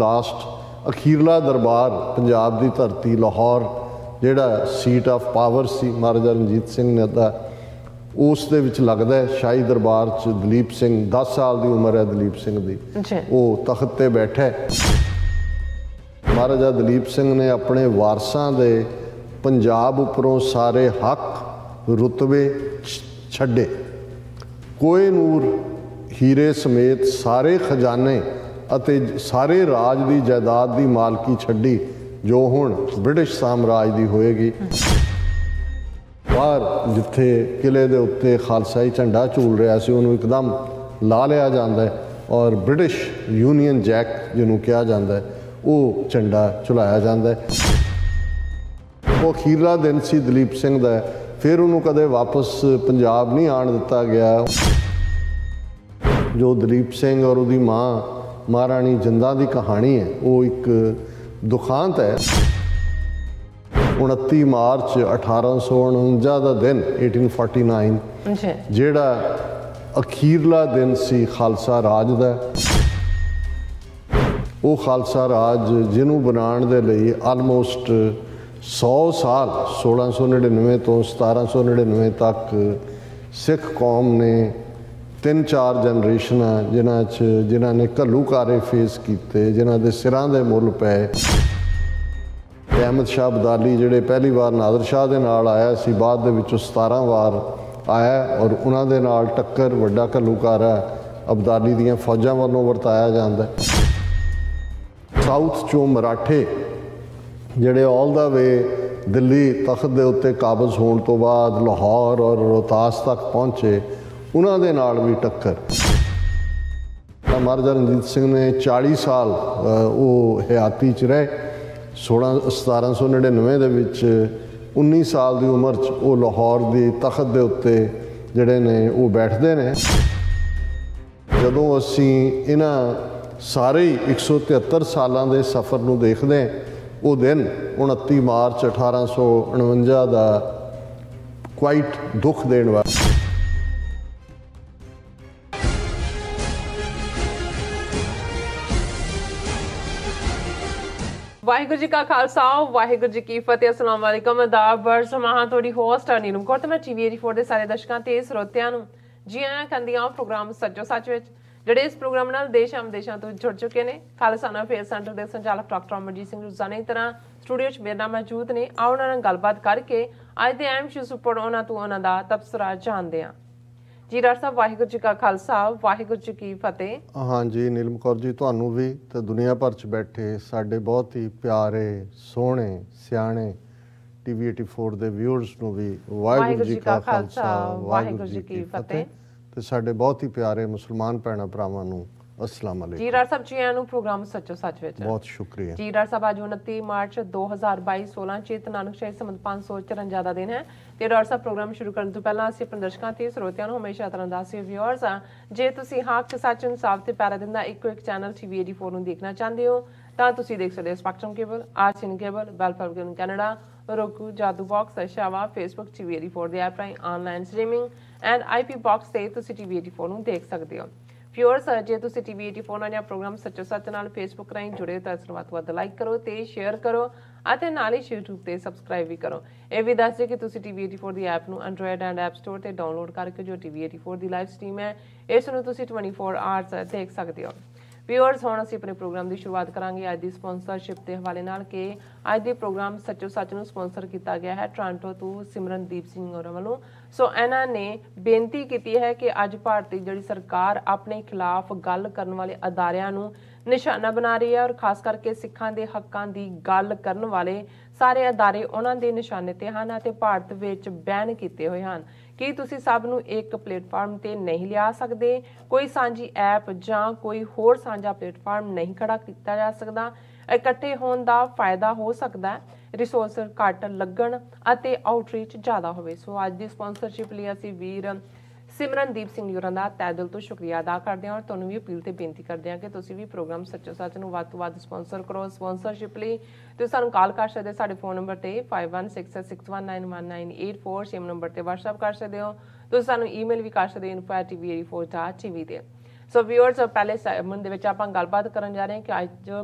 last ਅਖੀਰਲਾ ਦਰਬਾਰ ਪੰਜਾਬ ਦੀ ਧਰਤੀ ਲਾਹੌਰ ਜਿਹੜਾ seat of power ਸੀ ਮਹਾਰਾਜਾ ਰਣਜੀਤ ਸਿੰਘ ਨੇ ਦਾ ਉਸ ਦੇ ਵਿੱਚ ਲੱਗਦਾ ਹੈ ਸ਼ਾਹੀ ਦਰਬਾਰ 'ਚ ਦਲੀਪ ਸਿੰਘ 10 ਸਾਲ ਦੀ ਉਮਰ ਹੈ ਦਲੀਪ ਸਿੰਘ ਦੀ ਉਹ ਤਖਤ ਤੇ ਬੈਠਾ ਹੈ ਮਹਾਰਾਜਾ ਦਲੀਪ ਸਿੰਘ ਨੇ ਆਪਣੇ ਵਾਰਸਾਂ ਦੇ ਪੰਜਾਬ ਉੱਪਰੋਂ ਸਾਰੇ ਹੱਕ ਰੁਤਬੇ ਛੱਡੇ ਕੋਈ ਨੂਰ ਹੀਰੇ ਸਮੇਤ ਸਾਰੇ ਖਜ਼ਾਨੇ ਅਤੇ ਸਾਰੇ ਰਾਜ ਦੀ ਜਾਇਦਾਦ ਦੀ ਮਾਲਕੀ ਛੱਡੀ ਜੋ ਹੁਣ ਬ੍ਰਿਟਿਸ਼ ਸਾਮਰਾਜ ਦੀ ਹੋਏਗੀ ਬਾਹਰ ਜਿੱਥੇ ਕਿਲੇ ਦੇ ਉੱਤੇ ਖਾਲਸਾਈ ਝੰਡਾ ਝੂਲ ਰਿਹਾ ਸੀ ਉਹਨੂੰ ਇੱਕਦਮ ਲਾ ਲਿਆ ਜਾਂਦਾ ਹੈ ਔਰ ਬ੍ਰਿਟਿਸ਼ ਯੂਨੀਅਨ ਜੈਕ ਜਿਹਨੂੰ ਕਿਹਾ ਜਾਂਦਾ ਹੈ ਉਹ ਝੰਡਾ ਚੁਲਾਇਆ ਜਾਂਦਾ ਹੈ ਉਹ ਖੀਰਲਾ ਦਿਨ ਸੀ ਦਲੀਪ ਸਿੰਘ ਦਾ ਫਿਰ ਉਹਨੂੰ ਕਦੇ ਵਾਪਸ ਪੰਜਾਬ ਨਹੀਂ ਆਣ ਦਿੱਤਾ ਗਿਆ ਜੋ ਦਲੀਪ ਸਿੰਘ ਔਰ ਉਹਦੀ ਮਾਂ ਮਹਾਰਾਣੀ ਜਿੰਦਾ ਦੀ ਕਹਾਣੀ ਹੈ ਉਹ ਇੱਕ ਦੁਖਾਂਤ ਹੈ 29 ਮਾਰਚ 1849 ਦਾ ਦਿਨ 1849 ਜਿਹੜਾ ਅਖੀਰਲਾ ਦਿਨ ਸੀ ਖਾਲਸਾ ਰਾਜ ਦਾ ਉਹ ਖਾਲਸਾ ਰਾਜ ਜਿਹਨੂੰ ਬਣਾਉਣ ਦੇ ਲਈ ਆਲਮੋਸਟ 100 ਸਾਲ 1699 ਤੋਂ 1799 ਤੱਕ ਸਿੱਖ ਕੌਮ ਨੇ ਤਿੰਨ ਚਾਰ ਜਨਰੇਸ਼ਨਾਂ ਜਿਨ੍ਹਾਂ 'ਚ ਜਿਨ੍ਹਾਂ ਨੇ ਘੱਲੂਕਾਰੇ ਫੇਸ ਕੀਤੇ ਜਿਨ੍ਹਾਂ ਦੇ ਸਿਰਾਂ ਦੇ ਮੁੱਲ ਪਏ ਅਹਿਮਦ ਸ਼ਾਹ ਬਦਾਲੀ ਜਿਹੜੇ ਪਹਿਲੀ ਵਾਰ ਨਾਦਰ ਸ਼ਾਹ ਦੇ ਨਾਲ ਆਇਆ ਸੀ ਬਾਅਦ ਦੇ ਵਿੱਚ 17 ਵਾਰ ਆਇਆ ਔਰ ਉਹਨਾਂ ਦੇ ਨਾਲ ਟੱਕਰ ਵੱਡਾ ਘੱਲੂਕਾਰਾ ਅਬਦਾਲੀ ਦੀਆਂ ਫੌਜਾਂ ਵੱਲੋਂ ਵਰਤਾਇਆ ਜਾਂਦਾ ਸਾਊਥ ਚੋਂ ਮਰਾਠੇ ਜਿਹੜੇ ਆਲ ਦਾ ਵੇ ਦਿੱਲੀ ਤਖਤ ਦੇ ਉੱਤੇ ਕਾਬਜ਼ ਹੋਣ ਤੋਂ ਬਾਅਦ ਲਾਹੌਰ ਔਰ ਰੋਹਤਾਸ ਤੱਕ ਪਹੁੰਚੇ ਉਹਨਾਂ ਦੇ ਨਾਲ ਵੀ ਟੱਕਰ ਮਹਾਰਾਜਾ ਰਣਜੀਤ ਸਿੰਘ ਨੇ 40 ਸਾਲ ਉਹ ਹਯਾਤੀ 'ਚ ਰਹੇ 16 1799 ਦੇ ਵਿੱਚ 19 ਸਾਲ ਦੀ ਉਮਰ 'ਚ ਉਹ ਲਾਹੌਰ ਦੇ ਤਖਤ ਦੇ ਉੱਤੇ ਜਿਹੜੇ ਨੇ ਉਹ ਬੈਠਦੇ ਨੇ ਜਦੋਂ ਅਸੀਂ ਇਹਨਾਂ ਸਾਰੇ 173 ਸਾਲਾਂ ਦੇ ਸਫ਼ਰ ਨੂੰ ਦੇਖਦੇ ਉਹ ਦਿਨ 29 ਮਾਰਚ 1849 ਦਾ ਕੁਆਇਟ ਦੁੱਖ ਦੇਣ ਵਾਲਾ ਵਾਹਿਗੁਰੂ ਜੀ ਕਾ ਖਾਲਸਾ ਵਾਹਿਗੁਰੂ ਜੀ ਕੀ ਫਤਿਹ ਅਸਲਾਮ ਵਾਲੇਕਮ ਅਦਾਬ ਬਰਸਮਾਹਾ ਤੁਹਾਡੀ ਹੋਸਟ ਅਨੀਲ ਕੋਰ ਤੇ ਮੈਂ ਟੀਵੀ ਫੋਰ ਦੇ ਸਾਰੇ ਦਰਸ਼ਕਾਂ ਤੇ ਸਰੋਤਿਆਂ ਨੂੰ ਜੀ ਆਇਆਂ ਕੰਦੀਆਂ ਪ੍ਰੋਗਰਾਮ ਸੱਜੋ ਸੱਚ ਵਿੱਚ ਜਿਹੜੇ ਇਸ ਪ੍ਰੋਗਰਾਮ ਨਾਲ ਦੇਸ਼ ਆਮਦੇਸ਼ਾਂ ਤੋਂ ਜੁੜ ਚੁੱਕੇ ਨੇ ਖਾਲਸਾਨਾ ਫੇਅਰ ਸੈਂਟਰ ਦੇ ਸੰਚਾਲਕ ਡਾਕਟਰ ਅਮਰਜੀਤ ਸਿੰਘ ਜੀ ਦੀ ਤਰ੍ਹਾਂ ਸਟੂਡੀਓ 'ਚ ਮੇਰੇ ਨਾਲ ਮੌਜੂਦ ਨੇ ਆਉਣ ਨਾਲ ਗੱਲਬਾਤ ਕਰਕੇ ਅੱਜ ਦੇ ਐਮ ਸ਼ੂ ਸੁਪਰ ਉਹਨਾਂ ਤੋਂ ਉਹਨਾਂ ਦਾ ਤਬਸਰਾ ਜਾਣਦੇ ਆਂ ਜੀ ਸਾਹਿਬ ਵਾਹਿਗੁਰੂ ਜੀ ਕਾ ਖਾਲਸਾ ਵਾਹਿਗੁਰੂ ਜੀ ਕੀ ਫਤਿਹ ਹਾਂਜੀ ਨਿਲਮਕੌਰ ਕੌਰ ਜੀ ਤੁਹਾਨੂੰ ਵੀ ਤੇ ਦੁਨੀਆ ਭਰ 'ਚ ਬੈਠੇ ਸਾਡੇ ਬਹੁਤ ਹੀ ਪਿਆਰੇ ਸੋਹਣੇ ਸਿਆਣੇ ਟੀਵੀ 84 ਦੇ ਵਿਊਅਰਸ ਨੂੰ ਵੀ ਵਾਹਿਗੁਰੂ ਜੀ ਕਾ ਖਾਲਸਾ ਵਾਹਿਗੁਰੂ ਜੀ ਕੀ ਫਤਿਹ ਤੇ ਸਾਡੇ ਬਹੁਤ ਹੀ ਪਿਆਰੇ ਮੁਸਲਮਾਨ ਭੈਣਾ ਭਰਾਵਾਂ ਨੂੰ ਅਸਲਾਮ ਅਲੈਕੁਮ ਜੀ ਜੀਰਾਰ ਸਾਹਿਬ ਜੀ ਆਇਆਂ ਨੂੰ ਪ੍ਰੋਗਰਾਮ ਸੱਚੋ ਸੱਚ ਵਿੱਚ ਬਹੁਤ ਸ਼ੁਕਰੀਆ ਜੀਰਾਰ ਸਾਹਿਬ ਅੱਜ 29 ਮਾਰਚ 2022 16 ਚੇਤ ਨਾਨਕ ਸ਼ਾਹੀ ਸੰਮਤ 554 ਦਾ ਦਿਨ ਹੈ ਤੇ ਡਾਕਟਰ ਸਾਹਿਬ ਪ੍ਰੋਗਰਾਮ ਸ਼ੁਰੂ ਕਰਨ ਤੋਂ ਪਹਿਲਾਂ ਅਸੀਂ ਆਪਣੇ ਦਰਸ਼ਕਾਂ ਤੇ ਸਰੋਤਿਆਂ ਨੂੰ ਹਮੇਸ਼ਾ ਤਰਨਦਾਸੀ ਵਿਊਅਰਸ ਆ ਜੇ ਤੁਸੀਂ ਹਾਕ ਤੇ ਸੱਚ ਇਨਸਾਫ ਤੇ ਪੈਰਾ ਦਿੰਦਾ ਇੱਕੋ ਇੱਕ ਚੈਨਲ ਟੀਵੀ 84 ਨੂੰ ਦੇਖਣਾ ਚਾਹੁੰਦੇ ਹੋ ਤਾਂ ਤੁਸੀਂ ਦੇਖ ਸਕਦੇ ਹੋ ਸਪੈਕਟਰਮ ਕੇਬਲ ਆਰਚ ਕੇਬਲ ਬੈਲਫਰਗਨ Canada Roku Jadoo box ਸ਼ਾਵਾ Facebook TV 84 ਦੇ ਐਪ ਰਾਈ online streaming and IP box ਤੇ ਤੁਸੀਂ ਟੀਵੀ 84 ਨੂੰ ਦੇਖ ਸਕਦੇ ਹੋ ਪਿਓਰ ਸਰ ਜੇ ਤੁਸੀਂ ਟੀਵੀ 84 ਨਾਲ ਜਾਂ ਪ੍ਰੋਗਰਾਮ ਸੱਚੋ ਸੱਚ ਨਾਲ ਫੇਸਬੁੱਕ ਰਾਹੀਂ ਜੁੜੇ ਹੋ ਤਾਂ ਇਸ ਨੂੰ ਵੱਧ ਲਾਈਕ ਕਰੋ ਤੇ ਸ਼ੇਅਰ ਕਰੋ ਅਤੇ ਨਾਲ ਹੀ YouTube ਤੇ ਸਬਸਕ੍ਰਾਈਬ ਵੀ ਕਰੋ ਇਹ ਵੀ ਦੱਸ ਦਿਓ ਕਿ ਤੁਸੀਂ ਟੀਵੀ 84 ਦੀ ਐਪ ਨੂੰ Android ਐਂਡ App Store ਤੇ ਡਾਊਨਲੋਡ ਕਰਕੇ ਜੋ ਟੀਵੀ 84 ਦੀ ਲਾਈਵ ਸਟ੍ਰੀਮ ਹੈ ਇਸ ਨੂੰ ਤੁਸੀਂ 24 ਆਰਸ ਦੇਖ ਸਕਦੇ ਹੋ ਵੀਅਰਸ ਹੁਣ ਅਸੀਂ ਆਪਣੇ ਪ੍ਰੋਗਰਾਮ ਦੀ ਸ਼ੁਰੂਆਤ ਕਰਾਂਗੇ ਅੱਜ ਦੀ ਸਪਾਂਸਰਸ਼ਿਪ ਦੇ ਹਵਾਲੇ ਨਾਲ ਕਿ ਅੱਜ ਦੇ ਪ੍ਰੋਗਰਾਮ ਸੱਚੋ ਸੱਚ ਨੂੰ ਸਪਾਂਸਰ ਕੀਤਾ ਗਿਆ ਹੈ ਟ੍ਰਾਂਟੋ ਤੋਂ ਸਿਮਰਨਦੀਪ ਸਿੰਘ ਹੋਰਾਂ ਵੱਲੋਂ ਸੋ ਇਹਨਾਂ ਨੇ ਬੇਨਤੀ ਕੀਤੀ ਹੈ ਕਿ ਅੱਜ ਭਾਰਤੀ ਜਿਹੜੀ ਸਰਕਾਰ ਆਪਣੇ ਖਿਲਾਫ ਗੱਲ ਕਰਨ ਵਾਲੇ ਅਦਾਰਿਆਂ ਨੂੰ ਨਿਸ਼ਾਨਾ ਬਣਾ ਰਹੀ ਹੈ ਔਰ ਖਾਸ ਕਰਕੇ ਸਿੱਖਾਂ ਦੇ ਹੱਕਾਂ ਦੀ ਗੱਲ ਕਰਨ ਵਾਲੇ ਸਾਰੇ ਅਦਾਰੇ ਉਹਨਾਂ ਦੇ ਨਿਸ਼ਾਨੇ ਤੇ ਹਨ ਅਤੇ ਭਾਰਤ ਵਿੱਚ ਬੈਨ ਕੀਤੇ ਹੋਏ ਹਨ ਕੀ ਤੁਸੀਂ ਸਭ ਨੂੰ ਇੱਕ ਪਲੇਟਫਾਰਮ ਤੇ ਨਹੀਂ ਲਿਆ ਸਕਦੇ ਕੋਈ ਸਾਂਝੀ ਐਪ ਜਾਂ ਕੋਈ ਹੋਰ ਸਾਂਝਾ ਪਲੇਟਫਾਰਮ ਨਹੀਂ ਖੜਾ ਕੀਤਾ ਜਾ ਸਕਦਾ ਇਕੱਠੇ ਹੋਣ ਦਾ ਫਾਇਦਾ ਹੋ ਸਕਦਾ ਹੈ ਰਿਸੋਰਸ ਘੱਟ ਲੱਗਣ ਅਤੇ ਆਊਟਰੀਚ ਜ਼ਿਆਦਾ ਹੋਵੇ ਸੋ ਅੱਜ ਦੀ ਸਪਾਂਸਰਸ਼ਿਪ ਲਈ ਅਸੀਂ ਵੀਰ ਸਿਮਰਨਦੀਪ ਸਿੰਘ ਜੀ ਹੋਰਾਂ ਦਾ ਤਹਿ ਦਿਲ ਤੋਂ ਸ਼ੁਕਰੀਆ ਅਦਾ ਕਰਦੇ ਹਾਂ ਔਰ ਤੁਹਾਨੂੰ ਵੀ ਅਪੀਲ ਤੇ ਬੇਨਤੀ ਕਰਦੇ ਹਾਂ ਕਿ ਤੁਸੀਂ ਵੀ ਪ੍ਰੋਗਰਾਮ ਸੱਚੋ ਸੱਚ ਨੂੰ ਵੱਧ ਤੋਂ ਵੱਧ ਸਪਾਂਸਰ ਕਰੋ ਸਪਾਂਸਰਸ਼ਿਪ ਲਈ ਤੇ ਸਾਨੂੰ ਕਾਲ ਕਰ ਸਕਦੇ ਸਾਡੇ ਫੋਨ ਨੰਬਰ ਤੇ 5166619198 ਸੇਮ ਨੰਬਰ ਤੇ WhatsApp ਕਰ ਸਕਦੇ ਹੋ ਤੁਸੀਂ ਸਾਨੂੰ ਈਮੇਲ ਵੀ ਕਰ ਸਕਦੇ info@tv4.tv ਤੇ ਸੋ ਵੀਅਰਸ ਪਹਿਲੇ ਸੈਗਮੈਂਟ ਦੇ ਵਿੱਚ ਆਪਾਂ ਗੱਲਬਾਤ ਕਰਨ ਜਾ ਰਹੇ ਹਾਂ ਕਿ ਅੱਜ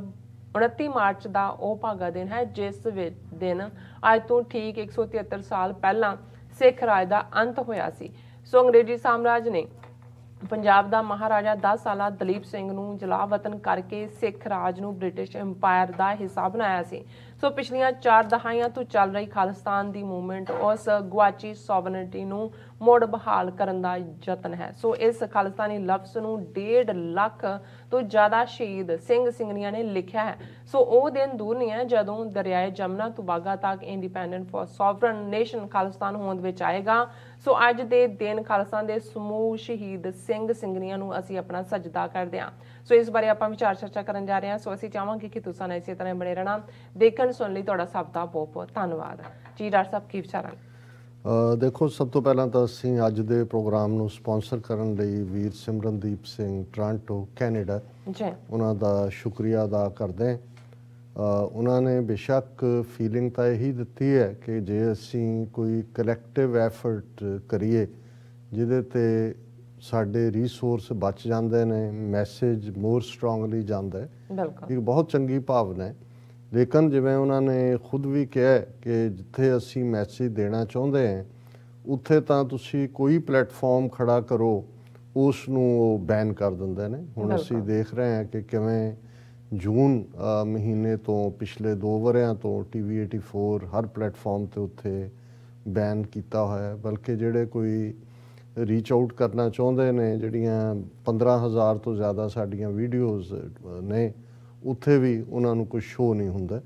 29 ਮਾਰਚ ਦਾ ਉਹ ਭਾਗਾ ਦਿਨ ਹੈ ਜਿਸ ਦਿਨ ਅੱਜ ਤੋਂ ਠੀਕ 173 ਸਾਲ ਪਹਿਲਾਂ ਸਿੱਖ ਰਾਜ ਦਾ ਅੰਤ ਹੋਇਆ ਸੀ ਸੋ ਅੰਗਰੇਜ਼ੀ ਸਾਮਰਾਜ ਨੇ ਪੰਜਾਬ ਦਾ ਮਹਾਰਾਜਾ 10 ਸਾਲਾ ਦਲੀਪ ਸਿੰਘ ਨੂੰ ਜਲਾ ਵਤਨ ਕਰਕੇ ਸਿੱਖ ਰਾਜ ਨੂੰ ਬ੍ਰਿਟਿਸ਼ ਐਮਪਾਇਰ ਦਾ ਹਿੱਸਾ ਬਣਾਇਆ ਸੀ ਸੋ ਪਿਛਲੀਆਂ 4 ਦਹਾਈਆਂ ਤੋਂ ਚੱਲ ਰਹੀ ਖਾਲਿਸਤਾਨ ਦੀ ਮੂਵਮੈਂਟ ਉਸ ਗਵਾਚੀ ਸੋਵਰਨਿਟੀ ਨੂੰ ਮੋੜ ਬਹਾਲ ਕਰਨ ਦਾ ਯਤਨ ਹੈ ਸੋ ਇਸ ਖਾਲਿਸਤਾਨੀ ਲਫ਼ਜ਼ ਨੂੰ 1.5 ਲੱਖ ਤੋਂ ਜ਼ਿਆਦਾ ਸ਼ਹੀਦ ਸਿੰਘ ਸਿੰਘਣੀਆਂ ਨੇ ਲਿਖਿਆ ਹੈ ਸੋ ਉਹ ਦਿਨ ਦੂਰ ਨਹੀਂ ਹੈ ਜਦੋਂ ਦਰਿਆਏ ਜਮਨਾ ਤੋਂ ਬਾਗਾ ਤੱਕ independent for sovereign nation Khalistan ਹੋਂਦ ਵਿੱਚ ਆਏਗਾ ਸੋ ਅੱਜ ਦੇ ਦਿਨ ਖਾਲਸਾ ਦੇ ਸਮੂਹ ਸ਼ਹੀਦ ਸਿੰਘ ਸਿੰਘਣੀਆਂ ਨੂੰ ਅਸੀਂ ਆਪਣਾ ਸਜਦਾ ਕਰਦੇ ਹਾਂ ਸੋ ਇਸ ਬਾਰੇ ਆਪਾਂ ਵਿਚਾਰ ਚਰਚਾ ਕਰਨ ਜਾ ਰਹੇ ਹਾਂ ਸੋ ਅਸੀਂ ਚਾਹਾਂਗੇ ਕਿ ਤੁਸੀਂ ਇਸੇ ਤਰ੍ਹਾਂ ਬਣੇ ਰਹਿਣਾ ਦੇਖਣ ਸੁਣ ਲਈ ਤੁਹਾਡਾ ਸਭ ਦਾ ਬਹੁਤ ਬਹੁਤ ਧੰਨਵਾਦ ਜੀ ਡਾਕਟਰ ਸਾਹਿਬ ਕੀ ਵਿਚਾਰਾਂ ਦੇਖੋ ਸਭ ਤੋਂ ਪਹਿਲਾਂ ਤਾਂ ਅਸੀਂ ਅੱਜ ਦੇ ਪ੍ਰੋਗਰਾਮ ਨੂੰ ਸਪான்ਸਰ ਕਰਨ ਲਈ ਵੀਰ ਸਿਮਰਨਦੀਪ ਸਿੰਘ ਟ੍ਰਾਂਟੋ ਕੈਨੇਡਾ ਜੀ ਉਹਨਾਂ ਦਾ ਸ਼ੁਕਰੀਆ ਅਦਾ ਕਰਦੇ ਹਾਂ ਉਹਨਾਂ ਨੇ ਬੇਸ਼ੱਕ ਫੀਲਿੰਗ ਤਾਂ ਇਹੀ ਦਿੱਤੀ ਹੈ ਕਿ ਜੇ ਅਸੀਂ ਕੋਈ ਕਲੈਕਟਿਵ ਐਫਰਟ ਕਰੀਏ ਜਿਹਦੇ ਤੇ ਸਾਡੇ ਰਿਸੋਰਸ ਬਚ ਜਾਂਦੇ ਨੇ ਮੈਸੇਜ ਮੋਰ ਸਟਰੋਂਗਲੀ ਜਾਂਦਾ ਹੈ ਬਿਲਕੁਲ ਇਹ ਬਹੁਤ ਚੰਗੀ ਭਾਵਨਾ ਹੈ ਲੇਕਿਨ ਜਿਵੇਂ ਉਹਨਾਂ ਨੇ ਖੁਦ ਵੀ ਕਿਹਾ ਕਿ ਜਿੱਥੇ ਅਸੀਂ ਮੈਸੇਜ ਦੇਣਾ ਚਾਹੁੰਦੇ ਹਾਂ ਉੱਥੇ ਤਾਂ ਤੁਸੀਂ ਕੋਈ ਪਲੇਟਫਾਰਮ ਖੜਾ ਕਰੋ ਉਸ ਨੂੰ ਬੈਨ ਕਰ ਦਿੰਦੇ ਨੇ ਹੁਣ ਅਸੀਂ ਦੇਖ ਰਹੇ ਹਾਂ ਕਿ ਕਿਵੇਂ ਜੂਨ ਮਹੀਨੇ ਤੋਂ ਪਿਛਲੇ 2 ਵਰਿਆਂ ਤੋਂ ਟੀਵੀ 84 ਹਰ ਪਲੇਟਫਾਰਮ ਤੇ ਉੱਥੇ ਬੈਨ ਕੀਤਾ ਹੋਇਆ ਹੈ ਬਲਕਿ ਜਿਹੜੇ ਕੋਈ ਰੀਚ ਆਊਟ ਕਰਨਾ ਚਾਹੁੰਦੇ ਨੇ ਜਿਹੜੀਆਂ 15000 ਤੋਂ ਜ਼ਿਆਦਾ ਸਾਡੀਆਂ ਵੀਡੀਓਜ਼ ਨੇ ਉੱਥੇ ਵੀ ਉਹਨਾਂ ਨੂੰ ਕੁਝ ਸ਼ੋ ਨਹੀਂ ਹੁੰਦਾ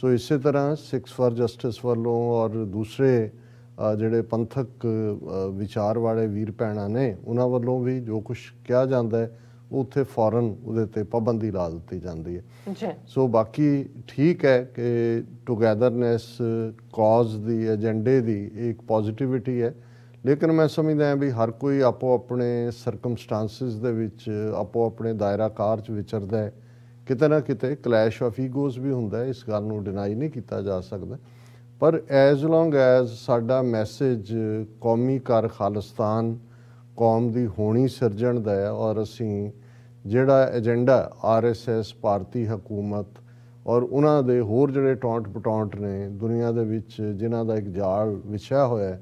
ਸੋ ਇਸੇ ਤਰ੍ਹਾਂ ਸਿਕਸ ਫਾਰ ਜਸਟਿਸ ਵੱਲੋਂ ਔਰ ਦੂਸਰੇ ਜਿਹੜੇ ਪੰਥਕ ਵਿਚਾਰ ਵਾਲੇ ਵੀਰ ਭੈਣਾਂ ਨੇ ਉਹਨਾਂ ਵੱਲੋਂ ਵੀ ਜੋ ਕੁਝ ਕਿਹਾ ਜਾਂਦਾ ਹੈ ਉੱਥੇ ਫੌਰਨ ਉਹਦੇ ਤੇ ਪਾਬੰਦੀ ਲਾ ਦਿੱਤੀ ਜਾਂਦੀ ਹੈ ਜੀ ਸੋ ਬਾਕੀ ਠੀਕ ਹੈ ਕਿ ਟੁਗੇਦਰਨੈਸ ਕਾਜ਼ ਦੀ ਏਜੰਡੇ ਦੀ ਇੱਕ ਪੋਜ਼ਿਟਿਵਿਟੀ ਹੈ ਲੇਕਿਨ ਮੈਂ ਸਮਝਦਾ ਹਾਂ ਵੀ ਹਰ ਕੋਈ ਆਪੋ ਆਪਣੇ ਸਰਕਮਸਟੈਂਸਸ ਦੇ ਵਿੱਚ ਆਪੋ ਆਪਣੇ ਦਾਇਰਾ ਕਾਰਜ ਚ ਵਿਚਰਦਾ ਹੈ ਕਿਤੇ ਨਾ ਕਿਤੇ ਕਲੈਸ਼ ਆਫ ਈਗੋਜ਼ ਵੀ ਹੁੰਦਾ ਹੈ ਇਸ ਗੱਲ ਨੂੰ ਡਿਨਾਈ ਨਹੀਂ ਕੀਤਾ ਜਾ ਸਕਦਾ ਪਰ ਐਜ਼ ਲੌਂਗ ਐਜ਼ ਸਾਡਾ ਮੈਸੇਜ ਕੌਮੀ ਕਰ ਖਾਲਿਸਤਾਨ ਕੌਮ ਦੀ ਹੋਣੀ ਸਿਰਜਣ ਦਾ ਹੈ ਔਰ ਅਸੀਂ ਜਿਹੜਾ ਏਜੰਡਾ ਆਰਐਸਐਸ ਭਾਰਤੀ ਹਕੂਮਤ ਔਰ ਉਹਨਾਂ ਦੇ ਹੋਰ ਜਿਹੜੇ ਟੌਂਟ ਪਟੌਂਟ ਨੇ ਦੁਨੀਆ ਦੇ ਵਿੱਚ ਜਿਨ੍ਹਾਂ ਦਾ ਇੱਕ ਜਾਲ ਵਿਛਿਆ ਹੋਇਆ ਹੈ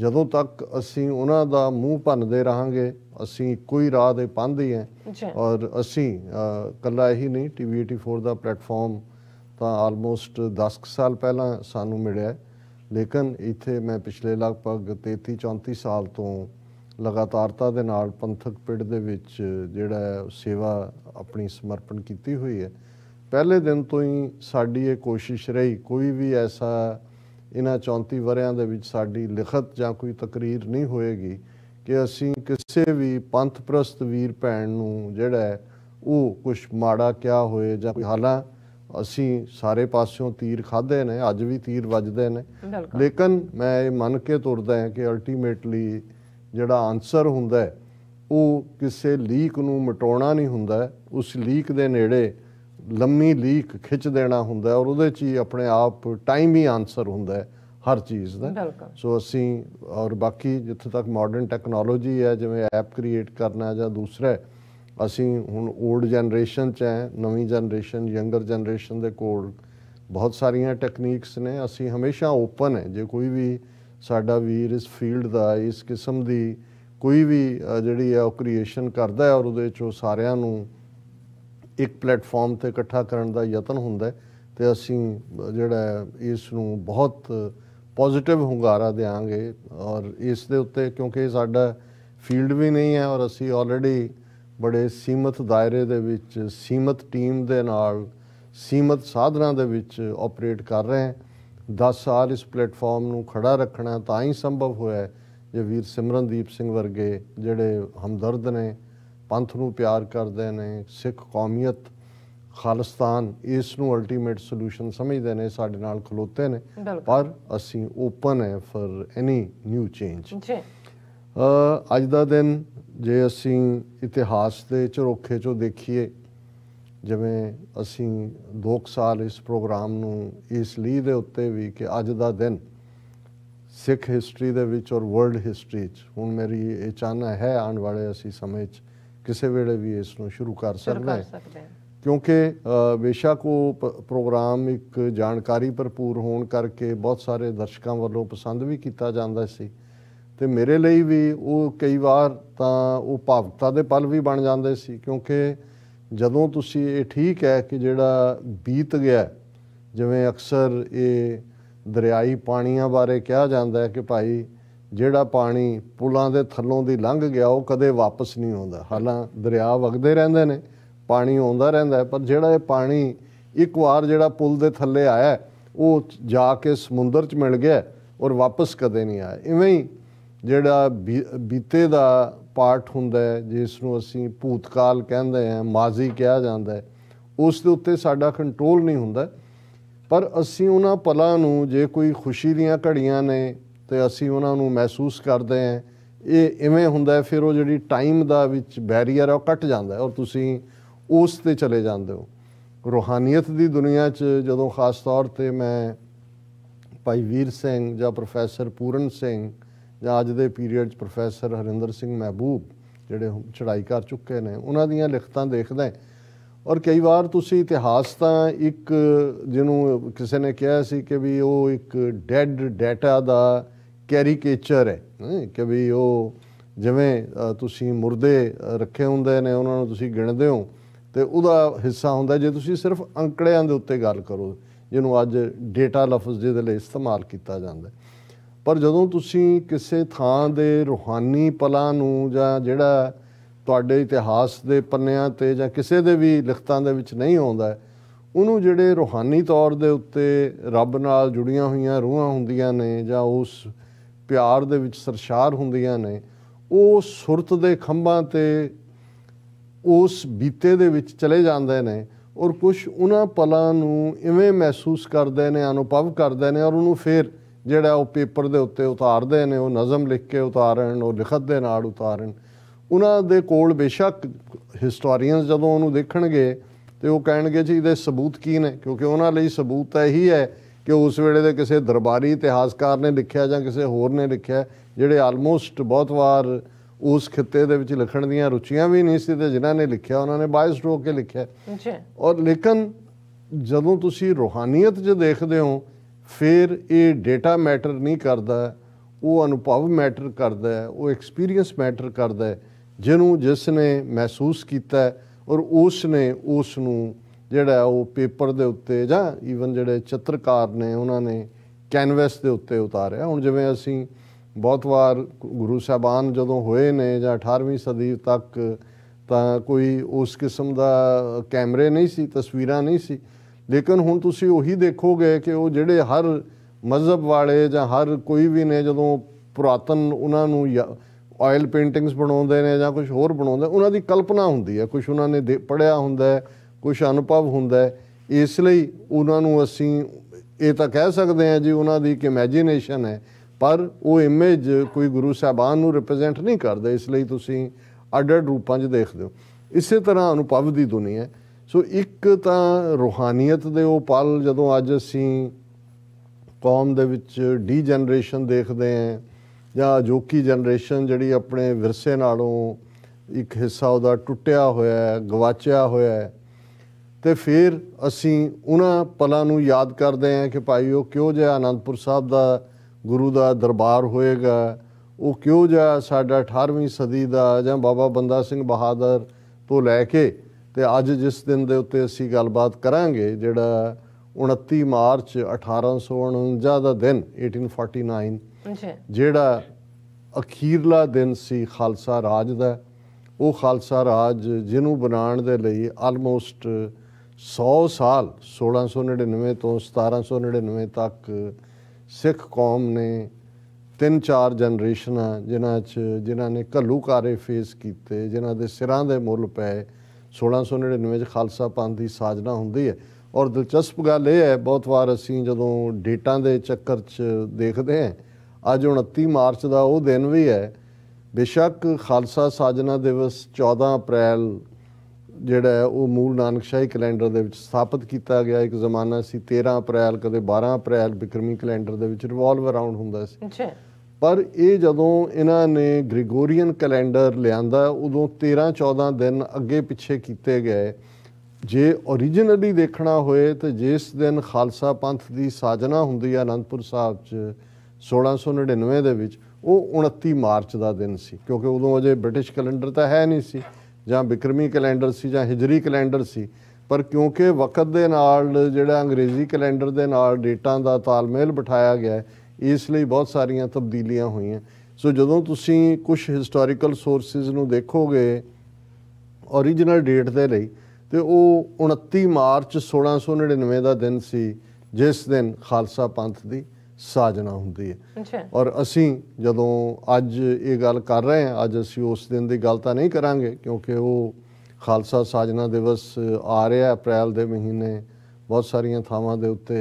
ਜਦੋਂ ਤੱਕ ਅਸੀਂ ਉਹਨਾਂ ਦਾ ਮੂੰਹ ਭੰਨਦੇ ਰਹਾਂਗੇ ਅਸੀਂ ਕੋਈ ਰਾਹ ਦੇ ਪੰਧੇ ਹਾਂ ਔਰ ਅਸੀਂ ਕੱਲਾ ਹੀ ਨਹੀਂ ਟੀਵੀ 84 ਦਾ ਪਲੇਟਫਾਰਮ ਤਾਂ ਆਲਮੋਸਟ 10 ਸਾਲ ਪਹਿਲਾਂ ਸਾਨੂੰ ਮਿਲਿਆ ਲੇਕਿਨ ਇੱਥੇ ਮੈਂ ਪਿਛਲੇ ਲਗਭਗ 33 34 ਸਾਲ ਤੋਂ ਲਗਾਤਾਰਤਾ ਦੇ ਨਾਲ ਪੰਥਕ ਪਿੰਡ ਦੇ ਵਿੱਚ ਜਿਹੜਾ ਸੇਵਾ ਆਪਣੀ ਸਮਰਪਣ ਕੀਤੀ ਹੋਈ ਹੈ ਪਹਿਲੇ ਦਿਨ ਤੋਂ ਹੀ ਸਾਡੀ ਇਹ ਕੋਸ਼ਿਸ਼ ਰਹੀ ਕੋਈ ਵੀ ਐਸਾ ਇਹਨਾਂ 34 ਵਰਿਆਂ ਦੇ ਵਿੱਚ ਸਾਡੀ ਲਿਖਤ ਜਾਂ ਕੋਈ ਤਕਰੀਰ ਨਹੀਂ ਹੋਏਗੀ ਕਿ ਅਸੀਂ ਕਿਸੇ ਵੀ ਪੰਥ ਪ੍ਰਸਤ ਵੀਰ ਭੈਣ ਨੂੰ ਜਿਹੜਾ ਉਹ ਕੁਝ ਮਾੜਾ ਕਿਹਾ ਹੋਏ ਜਾਂ ਕੋਈ ਹਾਲਾ ਅਸੀਂ ਸਾਰੇ ਪਾਸਿਓਂ ਤੀਰ ਖਾਦੇ ਨੇ ਅੱਜ ਵੀ ਤੀਰ ਵੱਜਦੇ ਨੇ ਲੇਕਿਨ ਮੈਂ ਇਹ ਮੰਨ ਕੇ ਤੁਰਦਾ ਹਾਂ ਕਿ ਅਲਟੀਮੇਟਲੀ ਜਿਹੜਾ ਆਨਸਰ ਹੁੰਦਾ ਉਹ ਕਿਸੇ ਲੀਕ ਨੂੰ ਮਟਾਉਣਾ ਨਹੀਂ ਹੁੰਦਾ ਉਸ ਲੀਕ ਦੇ ਨੇੜੇ ਲੰਮੀ ਲੀਕ ਖਿੱਚ ਦੇਣਾ ਹੁੰਦਾ ਔਰ ਉਹਦੇ 'ਚ ਹੀ ਆਪਣੇ ਆਪ ਟਾਈਮ ਹੀ ਆਨਸਰ ਹੁੰਦਾ ਹਰ ਚੀਜ਼ ਦਾ ਸੋ ਅਸੀਂ ਔਰ ਬਾਕੀ ਜਿੱਥੇ ਤੱਕ ਮਾਡਰਨ ਟੈਕਨੋਲੋਜੀ ਹੈ ਜਿਵੇਂ ਐਪ ਕ੍ਰੀਏਟ ਕਰਨਾ ਜਾਂ ਦੂਸਰਾ ਅਸੀਂ ਹੁਣ 올ਡ ਜਨਰੇਸ਼ਨ 'ਚ ਹੈ ਨਵੀਂ ਜਨਰੇਸ਼ਨ ਯੰਗਰ ਜਨਰੇਸ਼ਨ ਦੇ ਕੋਲ ਬਹੁਤ ਸਾਰੀਆਂ ਟੈਕਨੀਕਸ ਨੇ ਅਸੀਂ ਹਮੇਸ਼ਾ ਓਪਨ ਹੈ ਜੇ ਕੋਈ ਵੀ ਸਾਡਾ ਵੀਰ ਇਸ ਫੀਲਡ ਦਾ ਇਸ ਕਿਸਮ ਦੀ ਕੋਈ ਵੀ ਜਿਹੜੀ ਹੈ ਉਹ ਕ੍ਰੀਏਸ਼ਨ ਕਰਦਾ ਹੈ ਔਰ ਉਹਦੇ ਚੋਂ ਸਾਰਿਆਂ ਨੂੰ ਇੱਕ ਪਲੇਟਫਾਰਮ ਤੇ ਇਕੱਠਾ ਕਰਨ ਦਾ ਯਤਨ ਹੁੰਦਾ ਹੈ ਤੇ ਅਸੀਂ ਜਿਹੜਾ ਇਸ ਨੂੰ ਬਹੁਤ ਪੋਜ਼ਿਟਿਵ ਹੁੰਗਾਰਾ ਦੇਾਂਗੇ ਔਰ ਇਸ ਦੇ ਉੱਤੇ ਕਿਉਂਕਿ ਸਾਡਾ ਫੀਲਡ ਵੀ ਨਹੀਂ ਹੈ ਔਰ ਅਸੀਂ ਆਲਰੇਡੀ ਬੜੇ ਸੀਮਤ ਦਾਇਰੇ ਦੇ ਵਿੱਚ ਸੀਮਤ ਟੀਮ ਦੇ ਨਾਲ ਸੀਮਤ ਸਾਧਨਾਂ ਦੇ ਵਿੱਚ ਆਪਰੇਟ ਕਰ ਰਹੇ ਹਾਂ 10 ਸਾਲ ਇਸ ਪਲੇਟਫਾਰਮ ਨੂੰ ਖੜਾ ਰੱਖਣਾ ਤਾਂ ਹੀ ਸੰਭਵ ਹੋਇਆ ਹੈ ਜੇ ਵੀਰ ਸਿਮਰਨਦੀਪ ਸਿੰਘ ਵਰਗੇ ਜਿਹੜੇ ਹਮਦਰਦ ਨੇ ਪੰਥ ਨੂੰ ਪਿਆਰ ਕਰਦੇ ਨੇ ਸਿੱਖ ਕੌਮੀਅਤ ਖਾਲਿਸਤਾਨ ਇਸ ਨੂੰ ਅਲਟੀਮੇਟ ਸੋਲੂਸ਼ਨ ਸਮਝਦੇ ਨੇ ਸਾਡੇ ਨਾਲ ਖਲੋਤੇ ਨੇ ਪਰ ਅਸੀਂ ਓਪਨ ਹੈ ਫਰ ਐਨੀ ਨਿਊ ਚੇਂਜ ਜੀ ਅੱਜ ਦਾ ਦਿਨ ਜੇ ਅਸੀਂ ਇਤਿਹਾਸ ਦੇ ਚਰੋਖੇ ਚੋਂ ਦੇਖੀਏ ਜਿਵੇਂ ਅਸੀਂ 2 ਸਾਲ ਇਸ ਪ੍ਰੋਗਰਾਮ ਨੂੰ ਇਸ ਲਈ ਦੇ ਉੱਤੇ ਵੀ ਕਿ ਅੱਜ ਦਾ ਦਿਨ ਸਿੱਖ ਹਿਸਟਰੀ ਦੇ ਵਿੱਚ ਔਰ ਵਰਲਡ ਹਿਸਟਰੀ 'ਚ ਹੁਣ ਮੇਰੀ ਇਹ ਚਾਹਨਾ ਹੈ ਆਉਣ ਵਾਲੇ ਅਸੀਂ ਸਮੇਂ 'ਚ ਕਿਸੇ ਵੇਲੇ ਵੀ ਇਸ ਨੂੰ ਸ਼ੁਰੂ ਕਰ ਸਕਦੇ ਹਾਂ ਕਿਉਂਕਿ ਬੇਸ਼ੱਕ ਉਹ ਪ੍ਰੋਗਰਾਮ ਇੱਕ ਜਾਣਕਾਰੀ ਭਰਪੂਰ ਹੋਣ ਕਰਕੇ ਬਹੁਤ ਸਾਰੇ ਦਰਸ਼ਕਾਂ ਵੱਲੋਂ ਪਸੰਦ ਵੀ ਕੀਤਾ ਜਾਂਦਾ ਸੀ ਤੇ ਮੇਰੇ ਲਈ ਵੀ ਉਹ ਕਈ ਵਾਰ ਤਾਂ ਉਹ ਭਾਵਕਤਾ ਦੇ ਪਲ ਵੀ ਬਣ ਜਾਂਦੇ ਸੀ ਕਿਉਂਕਿ ਜਦੋਂ ਤੁਸੀਂ ਇਹ ਠੀਕ ਹੈ ਕਿ ਜਿਹੜਾ ਬੀਤ ਗਿਆ ਜਿਵੇਂ ਅਕਸਰ ਇਹ ਦਰਿਆਈ ਪਾਣੀਆਂ ਬਾਰੇ ਕਿਹਾ ਜਾਂਦਾ ਹੈ ਕਿ ਭਾਈ ਜਿਹੜਾ ਪਾਣੀ ਪੁਲਾਂ ਦੇ ਥੱਲੋਂ ਦੀ ਲੰਘ ਗਿਆ ਉਹ ਕਦੇ ਵਾਪਸ ਨਹੀਂ ਆਉਂਦਾ ਹਾਲਾਂ ਦਰਿਆ ਵਗਦੇ ਰਹਿੰਦੇ ਨੇ ਪਾਣੀ ਆਉਂਦਾ ਰਹਿੰਦਾ ਪਰ ਜਿਹੜਾ ਇਹ ਪਾਣੀ ਇੱਕ ਵਾਰ ਜਿਹੜਾ ਪੁਲ ਦੇ ਥੱਲੇ ਆਇਆ ਉਹ ਜਾ ਕੇ ਸਮੁੰਦਰ 'ਚ ਮਿਲ ਗਿਆ ਔਰ ਵਾਪਸ ਕਦੇ ਨਹੀਂ ਆਇਆ ਇਵੇਂ ਹੀ ਜਿਹੜਾ ਬੀਤੇ ਦਾ ਪਾਰਟ ਹੁੰਦਾ ਜਿਸ ਨੂੰ ਅਸੀਂ ਭੂਤਕਾਲ ਕਹਿੰਦੇ ਆ ਮਾਜ਼ੀ ਕਿਹਾ ਜਾਂਦਾ ਹੈ ਉਸ ਦੇ ਉੱਤੇ ਸਾਡਾ ਕੰਟਰੋਲ ਨਹੀਂ ਹੁੰਦਾ ਪਰ ਅਸੀਂ ਉਹਨਾਂ ਪਲਾਂ ਨੂੰ ਜੇ ਕੋਈ ਖੁਸ਼ੀ ਦੀਆਂ ਘੜੀਆਂ ਨੇ ਤੇ ਅਸੀਂ ਉਹਨਾਂ ਨੂੰ ਮਹਿਸੂਸ ਕਰਦੇ ਆ ਇਹ ਇਵੇਂ ਹੁੰਦਾ ਫਿਰ ਉਹ ਜਿਹੜੀ ਟਾਈਮ ਦਾ ਵਿੱਚ ਬੈਰੀਅਰ ਆ ਉਹ ਕੱਟ ਜਾਂਦਾ ਔਰ ਤੁਸੀਂ ਉਸ ਤੇ ਚਲੇ ਜਾਂਦੇ ਹੋ ਰੋਹਾਨੀਅਤ ਦੀ ਦੁਨੀਆ 'ਚ ਜਦੋਂ ਖਾਸ ਤੌਰ ਤੇ ਮੈਂ ਭਾਈ ਵੀਰ ਸਿੰਘ ਜਾਂ ਪ੍ਰੋਫੈਸਰ ਪੂਰਨ ਸਿੰਘ ਜਾਂ ਅੱਜ ਦੇ ਪੀਰੀਅਡ 'ਚ ਪ੍ਰੋਫੈਸਰ ਹਰਿੰਦਰ ਸਿੰਘ ਮਹਿਬੂਬ ਜਿਹੜੇ ਚੜਾਈ ਕਰ ਚੁੱਕੇ ਨੇ ਉਹਨਾਂ ਦੀਆਂ ਲਿਖਤਾਂ ਦੇਖਦਾ ਔਰ ਕਈ ਵਾਰ ਤੁਸੀਂ ਇਤਿਹਾਸ ਤਾਂ ਇੱਕ ਜਿਹਨੂੰ ਕਿਸੇ ਨੇ ਕਿਹਾ ਸੀ ਕਿ ਵੀ ਉਹ ਇੱਕ ਡੈਡ ਡਾਟਾ ਦਾ ਕੈਰੀਕੇਚਰ ਹੈ ਕਿ ਵੀ ਉਹ ਜਿਵੇਂ ਤੁਸੀਂ ਮੁਰਦੇ ਰੱਖੇ ਹੁੰਦੇ ਨੇ ਉਹਨਾਂ ਨੂੰ ਤੁਸੀਂ ਗਿਣਦੇ ਹੋ ਤੇ ਉਹਦਾ ਹਿੱਸਾ ਹੁੰਦਾ ਜੇ ਤੁਸੀਂ ਸਿਰਫ ਅੰਕੜਿਆਂ ਦੇ ਉੱਤੇ ਗੱਲ ਕਰੋ ਜਿਹਨੂੰ ਅੱਜ ਡਾਟਾ ਲਫ਼ਜ਼ ਦੇ ਲਈ ਇਸਤੇਮਾਲ ਕੀਤਾ ਜਾਂਦਾ ਹੈ ਪਰ ਜਦੋਂ ਤੁਸੀਂ ਕਿਸੇ ਥਾਂ ਦੇ ਰੂਹਾਨੀ ਪਲਾਂ ਨੂੰ ਜਾਂ ਜਿਹੜਾ ਤੁਹਾਡੇ ਇਤਿਹਾਸ ਦੇ ਪੰਨਿਆਂ ਤੇ ਜਾਂ ਕਿਸੇ ਦੇ ਵੀ ਲਿਖਤਾਂ ਦੇ ਵਿੱਚ ਨਹੀਂ ਆਉਂਦਾ ਉਹਨੂੰ ਜਿਹੜੇ ਰੂਹਾਨੀ ਤੌਰ ਦੇ ਉੱਤੇ ਰੱਬ ਨਾਲ ਜੁੜੀਆਂ ਹੋਈਆਂ ਰੂਹਾਂ ਹੁੰਦੀਆਂ ਨੇ ਜਾਂ ਉਸ ਪਿਆਰ ਦੇ ਵਿੱਚ ਸਰਸ਼ਾਰ ਹੁੰਦੀਆਂ ਨੇ ਉਹ ਸੁਰਤ ਦੇ ਖੰਭਾਂ ਤੇ ਉਸ ਬੀਤੇ ਦੇ ਵਿੱਚ ਚਲੇ ਜਾਂਦੇ ਨੇ ਔਰ ਕੁਝ ਉਹਨਾਂ ਪਲਾਂ ਨੂੰ ਇਵੇਂ ਮਹਿਸੂਸ ਕਰਦੇ ਨੇ ਅਨੁਭਵ ਕਰਦੇ ਨੇ ਔਰ ਉਹਨੂੰ ਫੇਰ ਜਿਹੜਾ ਉਹ ਪੇਪਰ ਦੇ ਉੱਤੇ ਉਤਾਰਦੇ ਨੇ ਉਹ ਨਜ਼ਮ ਲਿਖ ਕੇ ਉਤਾਰਨ ਉਹ ਲਿਖਤ ਦੇ ਨਾਲ ਉਤਾਰਨ ਉਹਨਾਂ ਦੇ ਕੋਲ ਬੇਸ਼ੱਕ ਹਿਸਟੋਰੀਅਨਸ ਜਦੋਂ ਉਹਨੂੰ ਦੇਖਣਗੇ ਤੇ ਉਹ ਕਹਿਣਗੇ ਜੀ ਇਹਦੇ ਸਬੂਤ ਕੀ ਨੇ ਕਿਉਂਕਿ ਉਹਨਾਂ ਲਈ ਸਬੂਤ ਤਾਂ ਇਹੀ ਹੈ ਕਿ ਉਸ ਵੇਲੇ ਦੇ ਕਿਸੇ ਦਰਬਾਰੀ ਇਤਿਹਾਸਕਾਰ ਨੇ ਲਿਖਿਆ ਜਾਂ ਕਿਸੇ ਹੋਰ ਨੇ ਲਿਖਿਆ ਜਿਹੜੇ ਆਲਮੋਸਟ ਬਹੁਤ ਵਾਰ ਉਸ ਖਿੱਤੇ ਦੇ ਵਿੱਚ ਲਿਖਣ ਦੀਆਂ ਰੁਚੀਆਂ ਵੀ ਨਹੀਂ ਸੀ ਤੇ ਜਿਨ੍ਹਾਂ ਨੇ ਲਿਖਿਆ ਉਹਨਾਂ ਨੇ ਬਾਇਸ ਰੋਕ ਕੇ ਲਿਖਿਆ ਜੀ ਔਰ ਲੇਕਿਨ ਜਦੋਂ ਤੁਸੀਂ ਰੋਹਾਨੀਅਤ ਜੇ ਦੇਖਦੇ ਹੋ ਫਿਰ ਇਹ ਡਾਟਾ ਮੈਟਰ ਨਹੀਂ ਕਰਦਾ ਉਹ ਅਨੁਭਵ ਮੈਟਰ ਕਰਦਾ ਹੈ ਉਹ ਐਕਸਪੀਰੀਅੰਸ ਮੈਟਰ ਕਰਦਾ ਹੈ ਜਿਹਨੂੰ ਜਿਸ ਨੇ ਮਹਿਸੂਸ ਕੀਤਾ ਔਰ ਉਸ ਨੇ ਉਸ ਨੂੰ ਜਿਹੜਾ ਉਹ ਪੇਪਰ ਦੇ ਉੱਤੇ ਜਾਂ ਈਵਨ ਜਿਹੜੇ ਚਿੱਤਰਕਾਰ ਨੇ ਉਹਨਾਂ ਨੇ ਕੈਨਵਸ ਦੇ ਉੱਤੇ ਉਤਾਰਿਆ ਹੁਣ ਜਿਵੇਂ ਅਸੀਂ ਬਹੁਤ ਵਾਰ ਗੁਰੂ ਸਾਹਿਬਾਨ ਜਦੋਂ ਹੋਏ ਨੇ ਜਾਂ 18ਵੀਂ ਸਦੀ ਤੱਕ ਤਾਂ ਕੋਈ ਉਸ ਕਿਸਮ ਦਾ ਕੈਮਰੇ ਨਹੀਂ ਸੀ ਤਸਵੀਰਾਂ ਨਹੀਂ ਸੀ ਲੇਕਿਨ ਹੁਣ ਤੁਸੀਂ ਉਹੀ ਦੇਖੋਗੇ ਕਿ ਉਹ ਜਿਹੜੇ ਹਰ ਮਜ਼ਹਬ ਵਾਲੇ ਜਾਂ ਹਰ ਕੋਈ ਵੀ ਨੇ ਜਦੋਂ ਪੁਰਾਤਨ ਉਹਨਾਂ ਨੂੰ ਆਇਲ ਪੇਂਟਿੰਗਸ ਬਣਾਉਂਦੇ ਨੇ ਜਾਂ ਕੁਝ ਹੋਰ ਬਣਾਉਂਦੇ ਉਹਨਾਂ ਦੀ ਕਲਪਨਾ ਹੁੰਦੀ ਹੈ ਕੁਝ ਉਹਨਾਂ ਨੇ ਪੜਿਆ ਹੁੰਦਾ ਕੁਝ ਅਨੁਭਵ ਹੁੰਦਾ ਇਸ ਲਈ ਉਹਨਾਂ ਨੂੰ ਅਸੀਂ ਇਹ ਤਾਂ ਕਹਿ ਸਕਦੇ ਹਾਂ ਜੀ ਉਹਨਾਂ ਦੀ ਇੱਕ ਇਮੇਜਿਨੇਸ਼ਨ ਹੈ ਪਰ ਉਹ ਇਮੇਜ ਕੋਈ ਗੁਰੂ ਸਾਹਿਬਾਨ ਨੂੰ ਰਿਪਰੈਜ਼ੈਂਟ ਨਹੀਂ ਕਰਦਾ ਇਸ ਲਈ ਤੁਸੀਂ ਅਡਡ ਰੂਪਾਂ 'ਚ ਦੇਖਦੇ ਹੋ ਇਸੇ ਤਰ੍ਹਾਂ ਅਨੁਭਵ ਦੀ ਦੁਨੀਆ ਹੈ ਸੋ ਇੱਕ ਤਾਂ ਰੋਹਾਨੀਅਤ ਦੇ ਉਹ ਪਲ ਜਦੋਂ ਅੱਜ ਅਸੀਂ ਕੌਮ ਦੇ ਵਿੱਚ ਡੀ ਜਨਰੇਸ਼ਨ ਦੇਖਦੇ ਆਂ ਜਾਂ ਅਜੋਕੀ ਜਨਰੇਸ਼ਨ ਜਿਹੜੀ ਆਪਣੇ ਵਿਰਸੇ ਨਾਲੋਂ ਇੱਕ ਹਿੱਸਾ ਉਹਦਾ ਟੁੱਟਿਆ ਹੋਇਆ ਹੈ ਗਵਾਚਿਆ ਹੋਇਆ ਹੈ ਤੇ ਫਿਰ ਅਸੀਂ ਉਹਨਾਂ ਪਲਾਂ ਨੂੰ ਯਾਦ ਕਰਦੇ ਆਂ ਕਿ ਭਾਈ ਉਹ ਕਿਉਂ ਜਿਹਾ ਆਨੰਦਪੁਰ ਸਾਹਿਬ ਦਾ ਗੁਰੂ ਦਾ ਦਰਬਾਰ ਹੋਏਗਾ ਉਹ ਕਿਉਂ ਜਿਹਾ ਸਾਡਾ 18ਵੀਂ ਸਦੀ ਦਾ ਜਾਂ ਬਾਬਾ ਬੰਦਾ ਸਿੰਘ ਬਹਾਦਰ ਤੋਂ ਲੈ ਕੇ ਤੇ ਅੱਜ ਜਿਸ ਦਿਨ ਦੇ ਉੱਤੇ ਅਸੀਂ ਗੱਲਬਾਤ ਕਰਾਂਗੇ ਜਿਹੜਾ 29 ਮਾਰਚ 1849 ਦਾ ਦਿਨ 1849 ਜਿਹੜਾ ਅਖੀਰਲਾ ਦਿਨ ਸੀ ਖਾਲਸਾ ਰਾਜ ਦਾ ਉਹ ਖਾਲਸਾ ਰਾਜ ਜਿਹਨੂੰ ਬਣਾਉਣ ਦੇ ਲਈ ਆਲਮੋਸਟ 100 ਸਾਲ 1699 ਤੋਂ 1799 ਤੱਕ ਸਿੱਖ ਕੌਮ ਨੇ ਤਿੰਨ ਚਾਰ ਜਨਰੇਸ਼ਨਾਂ ਜਿਨ੍ਹਾਂ 'ਚ ਜਿਨ੍ਹਾਂ ਨੇ ਘੱਲੂਕਾਰੇ ਫੇਸ ਕੀਤੇ ਜਿਨ੍ਹਾਂ ਦੇ ਸਿਰਾਂ ਦੇ ਮੁੱਲ ਪਏ 1699 ਚ ਖਾਲਸਾ ਪੰਥ ਦੀ ਸਾਜਨਾ ਹੁੰਦੀ ਹੈ ਔਰ ਦਿਲਚਸਪ ਗੱਲ ਇਹ ਹੈ ਬਹੁਤ ਵਾਰ ਅਸੀਂ ਜਦੋਂ ਡੇਟਾਂ ਦੇ ਚੱਕਰ 'ਚ ਦੇਖਦੇ ਹਾਂ ਅੱਜ 29 ਮਾਰਚ ਦਾ ਉਹ ਦਿਨ ਵੀ ਹੈ ਬੇਸ਼ੱਕ ਖਾਲਸਾ ਸਾਜਨਾ ਦਿਵਸ 14 ਅਪ੍ਰੈਲ ਜਿਹੜਾ ਉਹ ਮੂਲ ਨਾਨਕਸ਼ਾਹੀ ਕੈਲੰਡਰ ਦੇ ਵਿੱਚ ਸਥਾਪਿਤ ਕੀਤਾ ਗਿਆ ਇੱਕ ਜ਼ਮਾਨਾ ਸੀ 13 ਅਪ੍ਰੈਲ ਕਦੇ 12 ਅਪ੍ਰੈਲ ਬਿਕਰਮੀ ਕੈਲੰਡਰ ਦੇ ਵਿੱਚ ਰਿਵੋਲਵ ਅਰਾਊਂਡ ਹੁੰਦਾ ਸੀ ਜੀ ਪਰ ਇਹ ਜਦੋਂ ਇਹਨਾਂ ਨੇ ਗ੍ਰਿਗੋਰੀਅਨ ਕੈਲੰਡਰ ਲਿਆਂਦਾ ਉਦੋਂ 13 14 ਦਿਨ ਅੱਗੇ ਪਿੱਛੇ ਕੀਤੇ ਗਏ ਜੇ origignally ਦੇਖਣਾ ਹੋਏ ਤੇ ਜਿਸ ਦਿਨ ਖਾਲਸਾ ਪੰਥ ਦੀ ਸਾਜਨਾ ਹੁੰਦੀ ਹੈ ਅਨੰਦਪੁਰ ਸਾਹਿਬ 'ਚ 1699 ਦੇ ਵਿੱਚ ਉਹ 29 ਮਾਰਚ ਦਾ ਦਿਨ ਸੀ ਕਿਉਂਕਿ ਉਦੋਂ ਅਜੇ ਬ੍ਰਿਟਿਸ਼ ਕੈਲੰਡਰ ਤਾਂ ਹੈ ਨਹੀਂ ਸੀ ਜਾਂ ਬਿਕਰਮੀ ਕੈਲੰਡਰ ਸੀ ਜਾਂ ਹਿਜਰੀ ਕੈਲੰਡਰ ਸੀ ਪਰ ਕਿਉਂਕਿ ਵਕਤ ਦੇ ਨਾਲ ਜਿਹੜਾ ਅੰਗਰੇਜ਼ੀ ਕੈਲੰਡਰ ਦੇ ਨਾਲ ਡੇਟਾਂ ਦਾ ਤਾਲਮੇਲ ਬਿਠਾਇਆ ਗਿਆ ਇਸ ਲਈ ਬਹੁਤ ਸਾਰੀਆਂ ਤਬਦੀਲੀਆਂ ਹੋਈਆਂ ਸੋ ਜਦੋਂ ਤੁਸੀਂ ਕੁਝ ਹਿਸਟੋਰੀਕਲ ਸੋਰਸਸ ਨੂੰ ਦੇਖੋਗੇ origignal ਡੇਟ ਦੇ ਲਈ ਤੇ ਉਹ 29 ਮਾਰਚ 1699 ਦਾ ਦਿਨ ਸੀ ਜਿਸ ਦਿਨ ਖਾਲਸਾ ਪੰਥ ਦੀ ਸਾਜਨਾ ਹੁੰਦੀ ਹੈ ਔਰ ਅਸੀਂ ਜਦੋਂ ਅੱਜ ਇਹ ਗੱਲ ਕਰ ਰਹੇ ਹਾਂ ਅੱਜ ਅਸੀਂ ਉਸ ਦਿਨ ਦੀ ਗੱਲ ਤਾਂ ਨਹੀਂ ਕਰਾਂਗੇ ਕਿਉਂਕਿ ਉਹ ਖਾਲਸਾ ਸਾਜਨਾ ਦਿਵਸ ਆ ਰਿਹਾ ਅਪ੍ਰੈਲ ਦੇ ਮਹੀਨੇ ਬਹੁਤ ਸਾਰੀਆਂ ਥਾਵਾਂ ਦੇ ਉੱਤੇ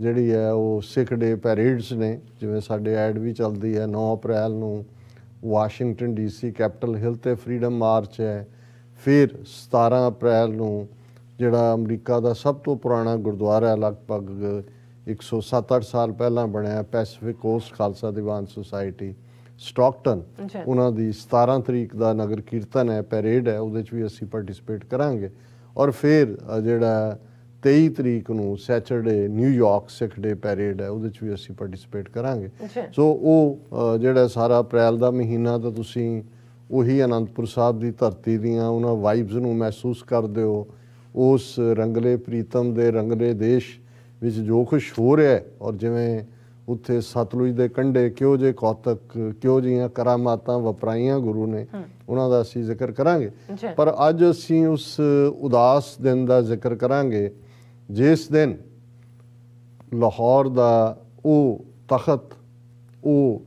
ਜਿਹੜੀ ਹੈ ਉਹ ਸਿੱਖ ਡੇ ਪੈਰੇਡਸ ਨੇ ਜਿਵੇਂ ਸਾਡੇ ਐਡ ਵੀ ਚੱਲਦੀ ਹੈ 9 ਅਪ੍ਰੈਲ ਨੂੰ ਵਾਸ਼ਿੰਗਟਨ ਡੀਸੀ ਕੈਪੀਟਲ ਹਿਲ ਤੇ ਫਰੀडम ਮਾਰਚ ਹੈ ਫਿਰ 17 ਅਪ੍ਰੈਲ ਨੂੰ ਜਿਹੜਾ ਅਮਰੀਕਾ ਦਾ ਸਭ ਤੋਂ ਪੁਰਾਣਾ ਗੁਰਦੁਆਰਾ ਹੈ ਲਗਭਗ 107-8 ਸਾਲ ਪਹਿਲਾਂ ਬਣਿਆ Pacific coast Khalsa Diwan society Stockton ਉਹਨਾਂ ਦੀ 17 ਤਰੀਕ ਦਾ ਨਗਰ ਕੀਰਤਨ ਹੈ ਪੈਰੇਡ ਹੈ ਉਹਦੇ ਵਿੱਚ ਵੀ ਅਸੀਂ ਪਾਰਟਿਸਿਪੇਟ ਕਰਾਂਗੇ ਔਰ ਫਿਰ ਜਿਹੜਾ 23 ਤਰੀਕ ਨੂੰ ਸੈਚਰਡੇ ਨਿਊਯਾਰਕ ਸਿੱਖ ਡੇ ਪੈਰੇਡ ਹੈ ਉਹਦੇ ਵਿੱਚ ਵੀ ਅਸੀਂ ਪਾਰਟਿਸਿਪੇਟ ਕਰਾਂਗੇ ਸੋ ਉਹ ਜਿਹੜਾ ਸਾਰਾ ਅਪ੍ਰੈਲ ਦਾ ਮਹੀਨਾ ਤਾਂ ਤੁਸੀਂ ਉਹੀ ਅਨੰਦਪੁਰ ਸਾਹਿਬ ਦੀ ਧਰਤੀ ਦੀਆਂ ਉਹਨਾਂ ਵਾਈਬਸ ਨੂੰ ਮਹਿਸੂਸ ਕਰਦੇ ਹੋ ਉਸ ਰੰਗਲੇ ਪ੍ਰੀਤਮ ਦੇ ਰੰਗਲੇ ਦੇਸ਼ ਵਿੱਚ ਜੋ ਕੁਝ ਹੋ ਰਿਹਾ ਹੈ ਔਰ ਜਿਵੇਂ ਉੱਥੇ ਸਤਲੁਜ ਦੇ ਕੰਢੇ ਕਿਉਂ ਜੇ ਕੌਤਕ ਕਿਉਂ ਜੀਆਂ ਕਰਾਮਾਤਾਂ ਵਪਰਾਈਆਂ ਗੁਰੂ ਨੇ ਉਹਨਾਂ ਦਾ ਅਸੀਂ ਜ਼ਿਕਰ ਕਰਾਂਗੇ ਪਰ ਅੱਜ ਅਸੀਂ ਉਸ ਉਦਾਸ ਦਿਨ ਦਾ ਜ਼ਿਕਰ ਕਰਾਂਗੇ ਜਿਸ ਦਿਨ ਲਾਹੌਰ ਦਾ ਉਹ ਤਖਤ ਉਹ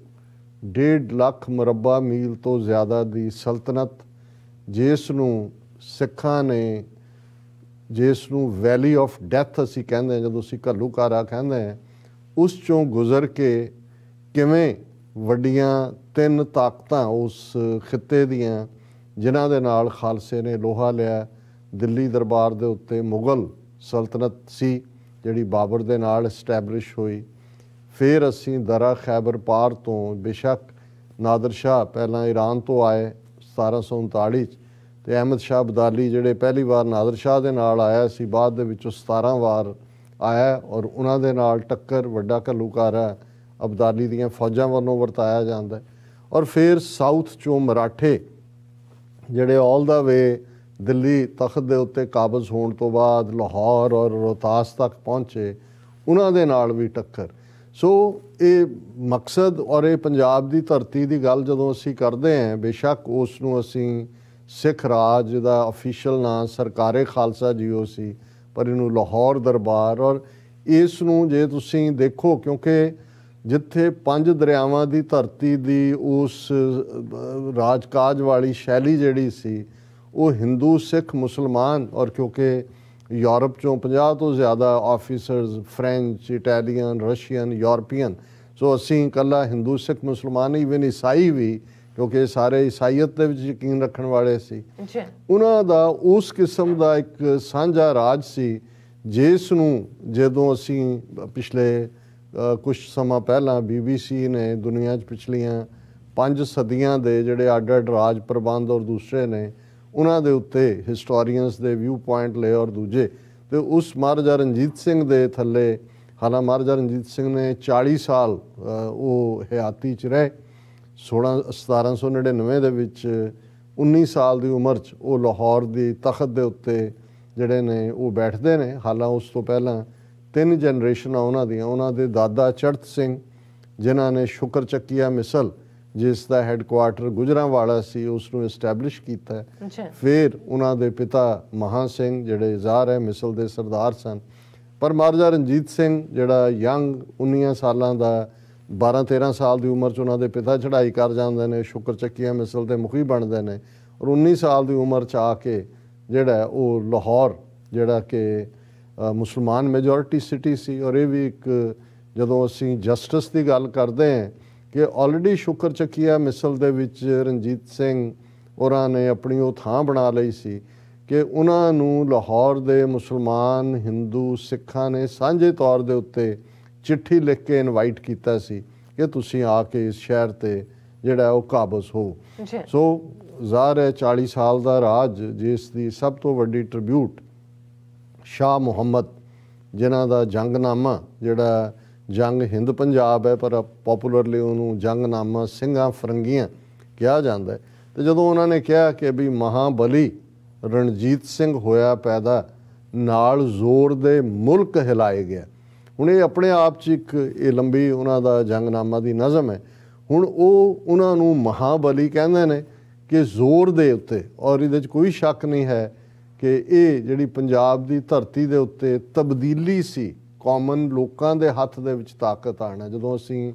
1.5 ਲੱਖ ਮਰਬਾ ਮੀਲ ਤੋਂ ਜ਼ਿਆਦਾ ਦੀ ਸਲਤਨਤ ਜਿਸ ਨੂੰ ਸਿੱਖਾਂ ਨੇ ਜਿਸ ਨੂੰ ਵੈਲੀ ਆਫ ਡੈਥ ਅਸੀਂ ਕਹਿੰਦੇ ਹਾਂ ਜਦੋਂ ਅਸੀਂ ਘੱਲੂਕਾਰਾ ਕਹਿੰਦੇ ਹਾਂ ਉਸ ਚੋਂ ਗੁਜ਼ਰ ਕੇ ਕਿਵੇਂ ਵੱਡੀਆਂ ਤਿੰਨ ਤਾਕਤਾਂ ਉਸ ਖਿੱਤੇ ਦੀਆਂ ਜਿਨ੍ਹਾਂ ਦੇ ਨਾਲ ਖਾਲਸੇ ਨੇ ਲੋਹਾ ਲਿਆ ਦਿੱਲੀ ਦਰਬਾਰ ਦੇ ਉੱਤੇ ਮੁਗਲ ਸਲਤਨਤ ਸੀ ਜਿਹੜੀ ਬਾਬਰ ਦੇ ਨਾਲ ਸਟੈਬਲਿਸ਼ ਹੋਈ ਫਿਰ ਅਸੀਂ ਦਰਾ ਖੈਬਰ ਪਾਰ ਤੋਂ ਬਿਸ਼ੱਕ ਨਾਦਰ ਸ਼ਾਹ ਪਹਿਲਾਂ ਈਰਾਨ ਤੋਂ ਆਏ 1739 ਚ ਤੇ ਅਹਿਮਦ ਸ਼ਾਹ ਬਦਾਲੀ ਜਿਹੜੇ ਪਹਿਲੀ ਵਾਰ ਨਾਦਰ ਸ਼ਾਹ ਦੇ ਨਾਲ ਆਇਆ ਸੀ ਬਾਅਦ ਦੇ ਵਿੱਚ 17 ਵਾਰ ਆਇਆ ਔਰ ਉਹਨਾਂ ਦੇ ਨਾਲ ਟੱਕਰ ਵੱਡਾ ਘੱਲੂਕਾਰਾ ਅਬਦਾਲੀ ਦੀਆਂ ਫੌਜਾਂ ਵੱਲੋਂ ਵਰਤਾਇਆ ਜਾਂਦਾ ਔਰ ਫਿਰ ਸਾਊਥ ਚੋਂ ਮਰਾਠੇ ਜਿਹੜੇ ਆਲ ਦਾ ਵੇ ਦਿੱਲੀ ਤਖਤ ਦੇ ਉੱਤੇ ਕਾਬਜ਼ ਹੋਣ ਤੋਂ ਬਾਅਦ ਲਾਹੌਰ ਔਰ ਰੋਹਤਾਸ ਤੱਕ ਪਹੁੰਚੇ ਉਹਨਾਂ ਦੇ ਨਾਲ ਵੀ ਟੱਕਰ ਸੋ ਇਹ ਮਕਸਦ ਔਰ ਇਹ ਪੰਜਾਬ ਦੀ ਧਰਤੀ ਦੀ ਗੱਲ ਜਦੋਂ ਅਸੀਂ ਕਰਦੇ ਆਂ ਬੇਸ਼ੱਕ ਉਸ ਨੂੰ ਅਸੀਂ ਸਿੱਖ ਰਾਜ ਦਾ ਅਫੀਸ਼ੀਅਲ ਨਾਮ ਸਰਕਾਰੇ ਖਾਲਸਾ ਜੀਓਸੀ ਪਰ ਇਹਨੂੰ ਲਾਹੌਰ ਦਰਬਾਰ ਔਰ ਇਸ ਨੂੰ ਜੇ ਤੁਸੀਂ ਦੇਖੋ ਕਿਉਂਕਿ ਜਿੱਥੇ ਪੰਜ ਦਰਿਆਵਾਂ ਦੀ ਧਰਤੀ ਦੀ ਉਸ ਰਾਜਕਾਜ ਵਾਲੀ ਸ਼ੈਲੀ ਜਿਹੜੀ ਸੀ ਉਹ ਹਿੰਦੂ ਸਿੱਖ ਮੁਸਲਮਾਨ ਔਰ ਕਿਉਂਕਿ ਯੂਰਪ ਚੋਂ 50 ਤੋਂ ਜ਼ਿਆਦਾ officers French Italian Russian European so ਅਸੀਂ ਕੱਲਾ ਹਿੰਦੂ ਸਿੱਖ ਮੁਸਲਮਾਨ ਇਵਨ ਇਸਾਈ ਵੀ ਕਿਉਂਕਿ ਸਾਰੇ ਇਸਾਈਅਤ ਦੇ ਵਿੱਚ ਯਕੀਨ ਰੱਖਣ ਵਾਲੇ ਸੀ ਜੀ ਉਹਨਾਂ ਦਾ ਉਸ ਕਿਸਮ ਦਾ ਇੱਕ ਸਾਂਝਾ ਰਾਜ ਸੀ ਜਿਸ ਨੂੰ ਜਦੋਂ ਅਸੀਂ ਪਿਛਲੇ ਕੁਝ ਸਮਾਂ ਪਹਿਲਾਂ ਬੀਬੀਸੀ ਨੇ ਦੁਨੀਆ 'ਚ ਪਿਛਲੀਆਂ 5 ਸਦੀਆਂ ਦੇ ਜਿਹੜੇ ਅੱਡ-ਅੱਡ ਰਾਜ ਪ੍ਰਬੰਧ ਔਰ ਦੂਸਰੇ ਨੇ ਉਹਨਾਂ ਦੇ ਉੱਤੇ ਹਿਸਟੋਰੀਅਨਸ ਦੇ ਵਿਊ ਪੁਆਇੰਟ ਲੈ ਔਰ ਦੂਜੇ ਤੇ ਉਸ ਮਹਾਰਾਜਾ ਰਣਜੀਤ ਸਿੰਘ ਦੇ ਥੱਲੇ ਹਾਲਾ ਮਹਾਰਾਜਾ ਰਣਜੀਤ ਸਿੰਘ ਨੇ 40 ਸਾਲ ਉਹ ਹਯਾਤੀ ਚ ਰਹੇ 16 1799 ਦੇ ਵਿੱਚ 19 ਸਾਲ ਦੀ ਉਮਰ 'ਚ ਉਹ ਲਾਹੌਰ ਦੀ ਤਖਤ ਦੇ ਉੱਤੇ ਜਿਹੜੇ ਨੇ ਉਹ ਬੈਠਦੇ ਨੇ ਹਾਲਾਂ ਉਸ ਤੋਂ ਪਹਿਲਾਂ ਤਿੰਨ ਜਨਰੇਸ਼ਨਾਂ ਉਹਨਾਂ ਦੀਆਂ ਉਹਨਾਂ ਦੇ ਦਾਦਾ ਚੜਤ ਸਿੰਘ ਜਿਨ੍ਹਾਂ ਨੇ ਸ਼ੁਕਰ ਚੱਕੀਆ ਮਿਸਲ ਜਿਸ ਦਾ ਹੈੱਡਕੁਆਰਟਰ ਗੁਜਰਾਵਾਲਾ ਸੀ ਉਸ ਨੂੰ ਐਸਟੈਬਲਿਸ਼ ਕੀਤਾ ਫਿਰ ਉਹਨਾਂ ਦੇ ਪਿਤਾ ਮਹਾ ਸਿੰਘ ਜਿਹੜੇ ਜ਼ਾਰ ਹੈ ਮਿਸਲ ਦੇ ਸਰਦਾਰ ਸਨ ਪਰ ਮਹਾਰਾਜਾ ਰਣਜੀਤ ਸਿੰਘ ਜਿਹੜਾ ਯੰਗ 19 ਸਾਲਾਂ ਦਾ 12 13 ਸਾਲ ਦੀ ਉਮਰ 'ਚ ਉਹਨਾਂ ਦੇ ਪਿਤਾ ਚੜ੍ਹਾਈ ਕਰ ਜਾਂਦੇ ਨੇ ਸ਼ੁਕਰ ਚੱਕੀਆਂ ਮਿਸਲ ਦੇ ਮੁਖੀ ਬਣਦੇ ਨੇ ਔਰ 19 ਸਾਲ ਦੀ ਉਮਰ 'ਚ ਆ ਕੇ ਜਿਹੜਾ ਉਹ ਲਾਹੌਰ ਜਿਹੜਾ ਕਿ ਮੁਸਲਮਾਨ ਮੈਜੋਰਿਟੀ ਸਿਟੀ ਸੀ ਔਰ ਇਹ ਵੀ ਇੱਕ ਜਦੋਂ ਅਸੀਂ ਜਸਟਿਸ ਦੀ ਗੱਲ ਕਰਦੇ ਹਾਂ ਕਿ ਆਲਰੇਡੀ ਸ਼ੁਕਰ ਚੱਕੀਆ ਮਿਸਲ ਦੇ ਵਿੱਚ ਰਣਜੀਤ ਸਿੰਘ ਉਹਨਾਂ ਨੇ ਆਪਣੀ ਉਹ ਥਾਂ ਬਣਾ ਲਈ ਸੀ ਕਿ ਉਹਨਾਂ ਨੂੰ ਲਾਹੌਰ ਦੇ ਮੁਸਲਮਾਨ ਹਿੰਦੂ ਸਿੱਖਾਂ ਨੇ ਸਾਂਝੇ ਤੌਰ ਦੇ ਉੱਤੇ ਚਿੱਠੀ ਲਿਖ ਕੇ ਇਨਵਾਈਟ ਕੀਤਾ ਸੀ ਕਿ ਤੁਸੀਂ ਆ ਕੇ ਇਸ ਸ਼ਹਿਰ ਤੇ ਜਿਹੜਾ ਉਹ ਕਾਬਜ਼ ਹੋ ਸੋ ਜ਼ਾਹਰ ਹੈ 40 ਸਾਲ ਦਾ ਰਾਜ ਜਿਸ ਦੀ ਸਭ ਤੋਂ ਵੱਡੀ ਟ੍ਰਿਬਿਊਟ ਸ਼ਾਹ ਮੁਹੰਮਦ ਜਿਨ੍ਹਾਂ ਦਾ ਜੰਗਨਾਮਾ ਜਿਹੜਾ ਜੰਗ ਹਿੰਦ ਪੰਜਾਬ ਹੈ ਪਰ ਪਪੂਲਰਲੀ ਉਹਨੂੰ ਜੰਗਨਾਮਾ ਸਿੰਘਾਂ ਫਰੰਗੀਆਂ ਕਿਹਾ ਜਾਂਦਾ ਹੈ ਤੇ ਜਦੋਂ ਉਹਨਾਂ ਨੇ ਕਿਹਾ ਕਿ ਵੀ ਮਹਾਬਲੀ ਰਣਜੀਤ ਸਿੰਘ ਹੋਇਆ ਪੈਦਾ ਨਾਲ ਜ਼ੋਰ ਦੇ ਮੁਲਕ ਹਿਲਾਏ ਗਿਆ ਹੁਣ ਇਹ ਆਪਣੇ ਆਪ 'ਚ ਇੱਕ ਇਹ ਲੰਬੀ ਉਹਨਾਂ ਦਾ ਜੰਗਨਾਮਾ ਦੀ ਨਜ਼ਮ ਹੈ ਹੁਣ ਉਹ ਉਹਨਾਂ ਨੂੰ ਮਹਾਬਲੀ ਕਹਿੰਦੇ ਨੇ ਕਿ ਜ਼ੋਰ ਦੇ ਉੱਤੇ ਔਰ ਇਹਦੇ 'ਚ ਕੋਈ ਸ਼ੱਕ ਨਹੀਂ ਹੈ ਕਿ ਇਹ ਜਿਹੜੀ ਪੰਜਾਬ ਦੀ ਧਰਤੀ ਦੇ ਉੱਤੇ ਤਬਦੀਲੀ ਸੀ ਕਾਮਨ ਲੋਕਾਂ ਦੇ ਹੱਥ ਦੇ ਵਿੱਚ ਤਾਕਤ ਆਣਾ ਜਦੋਂ ਅਸੀਂ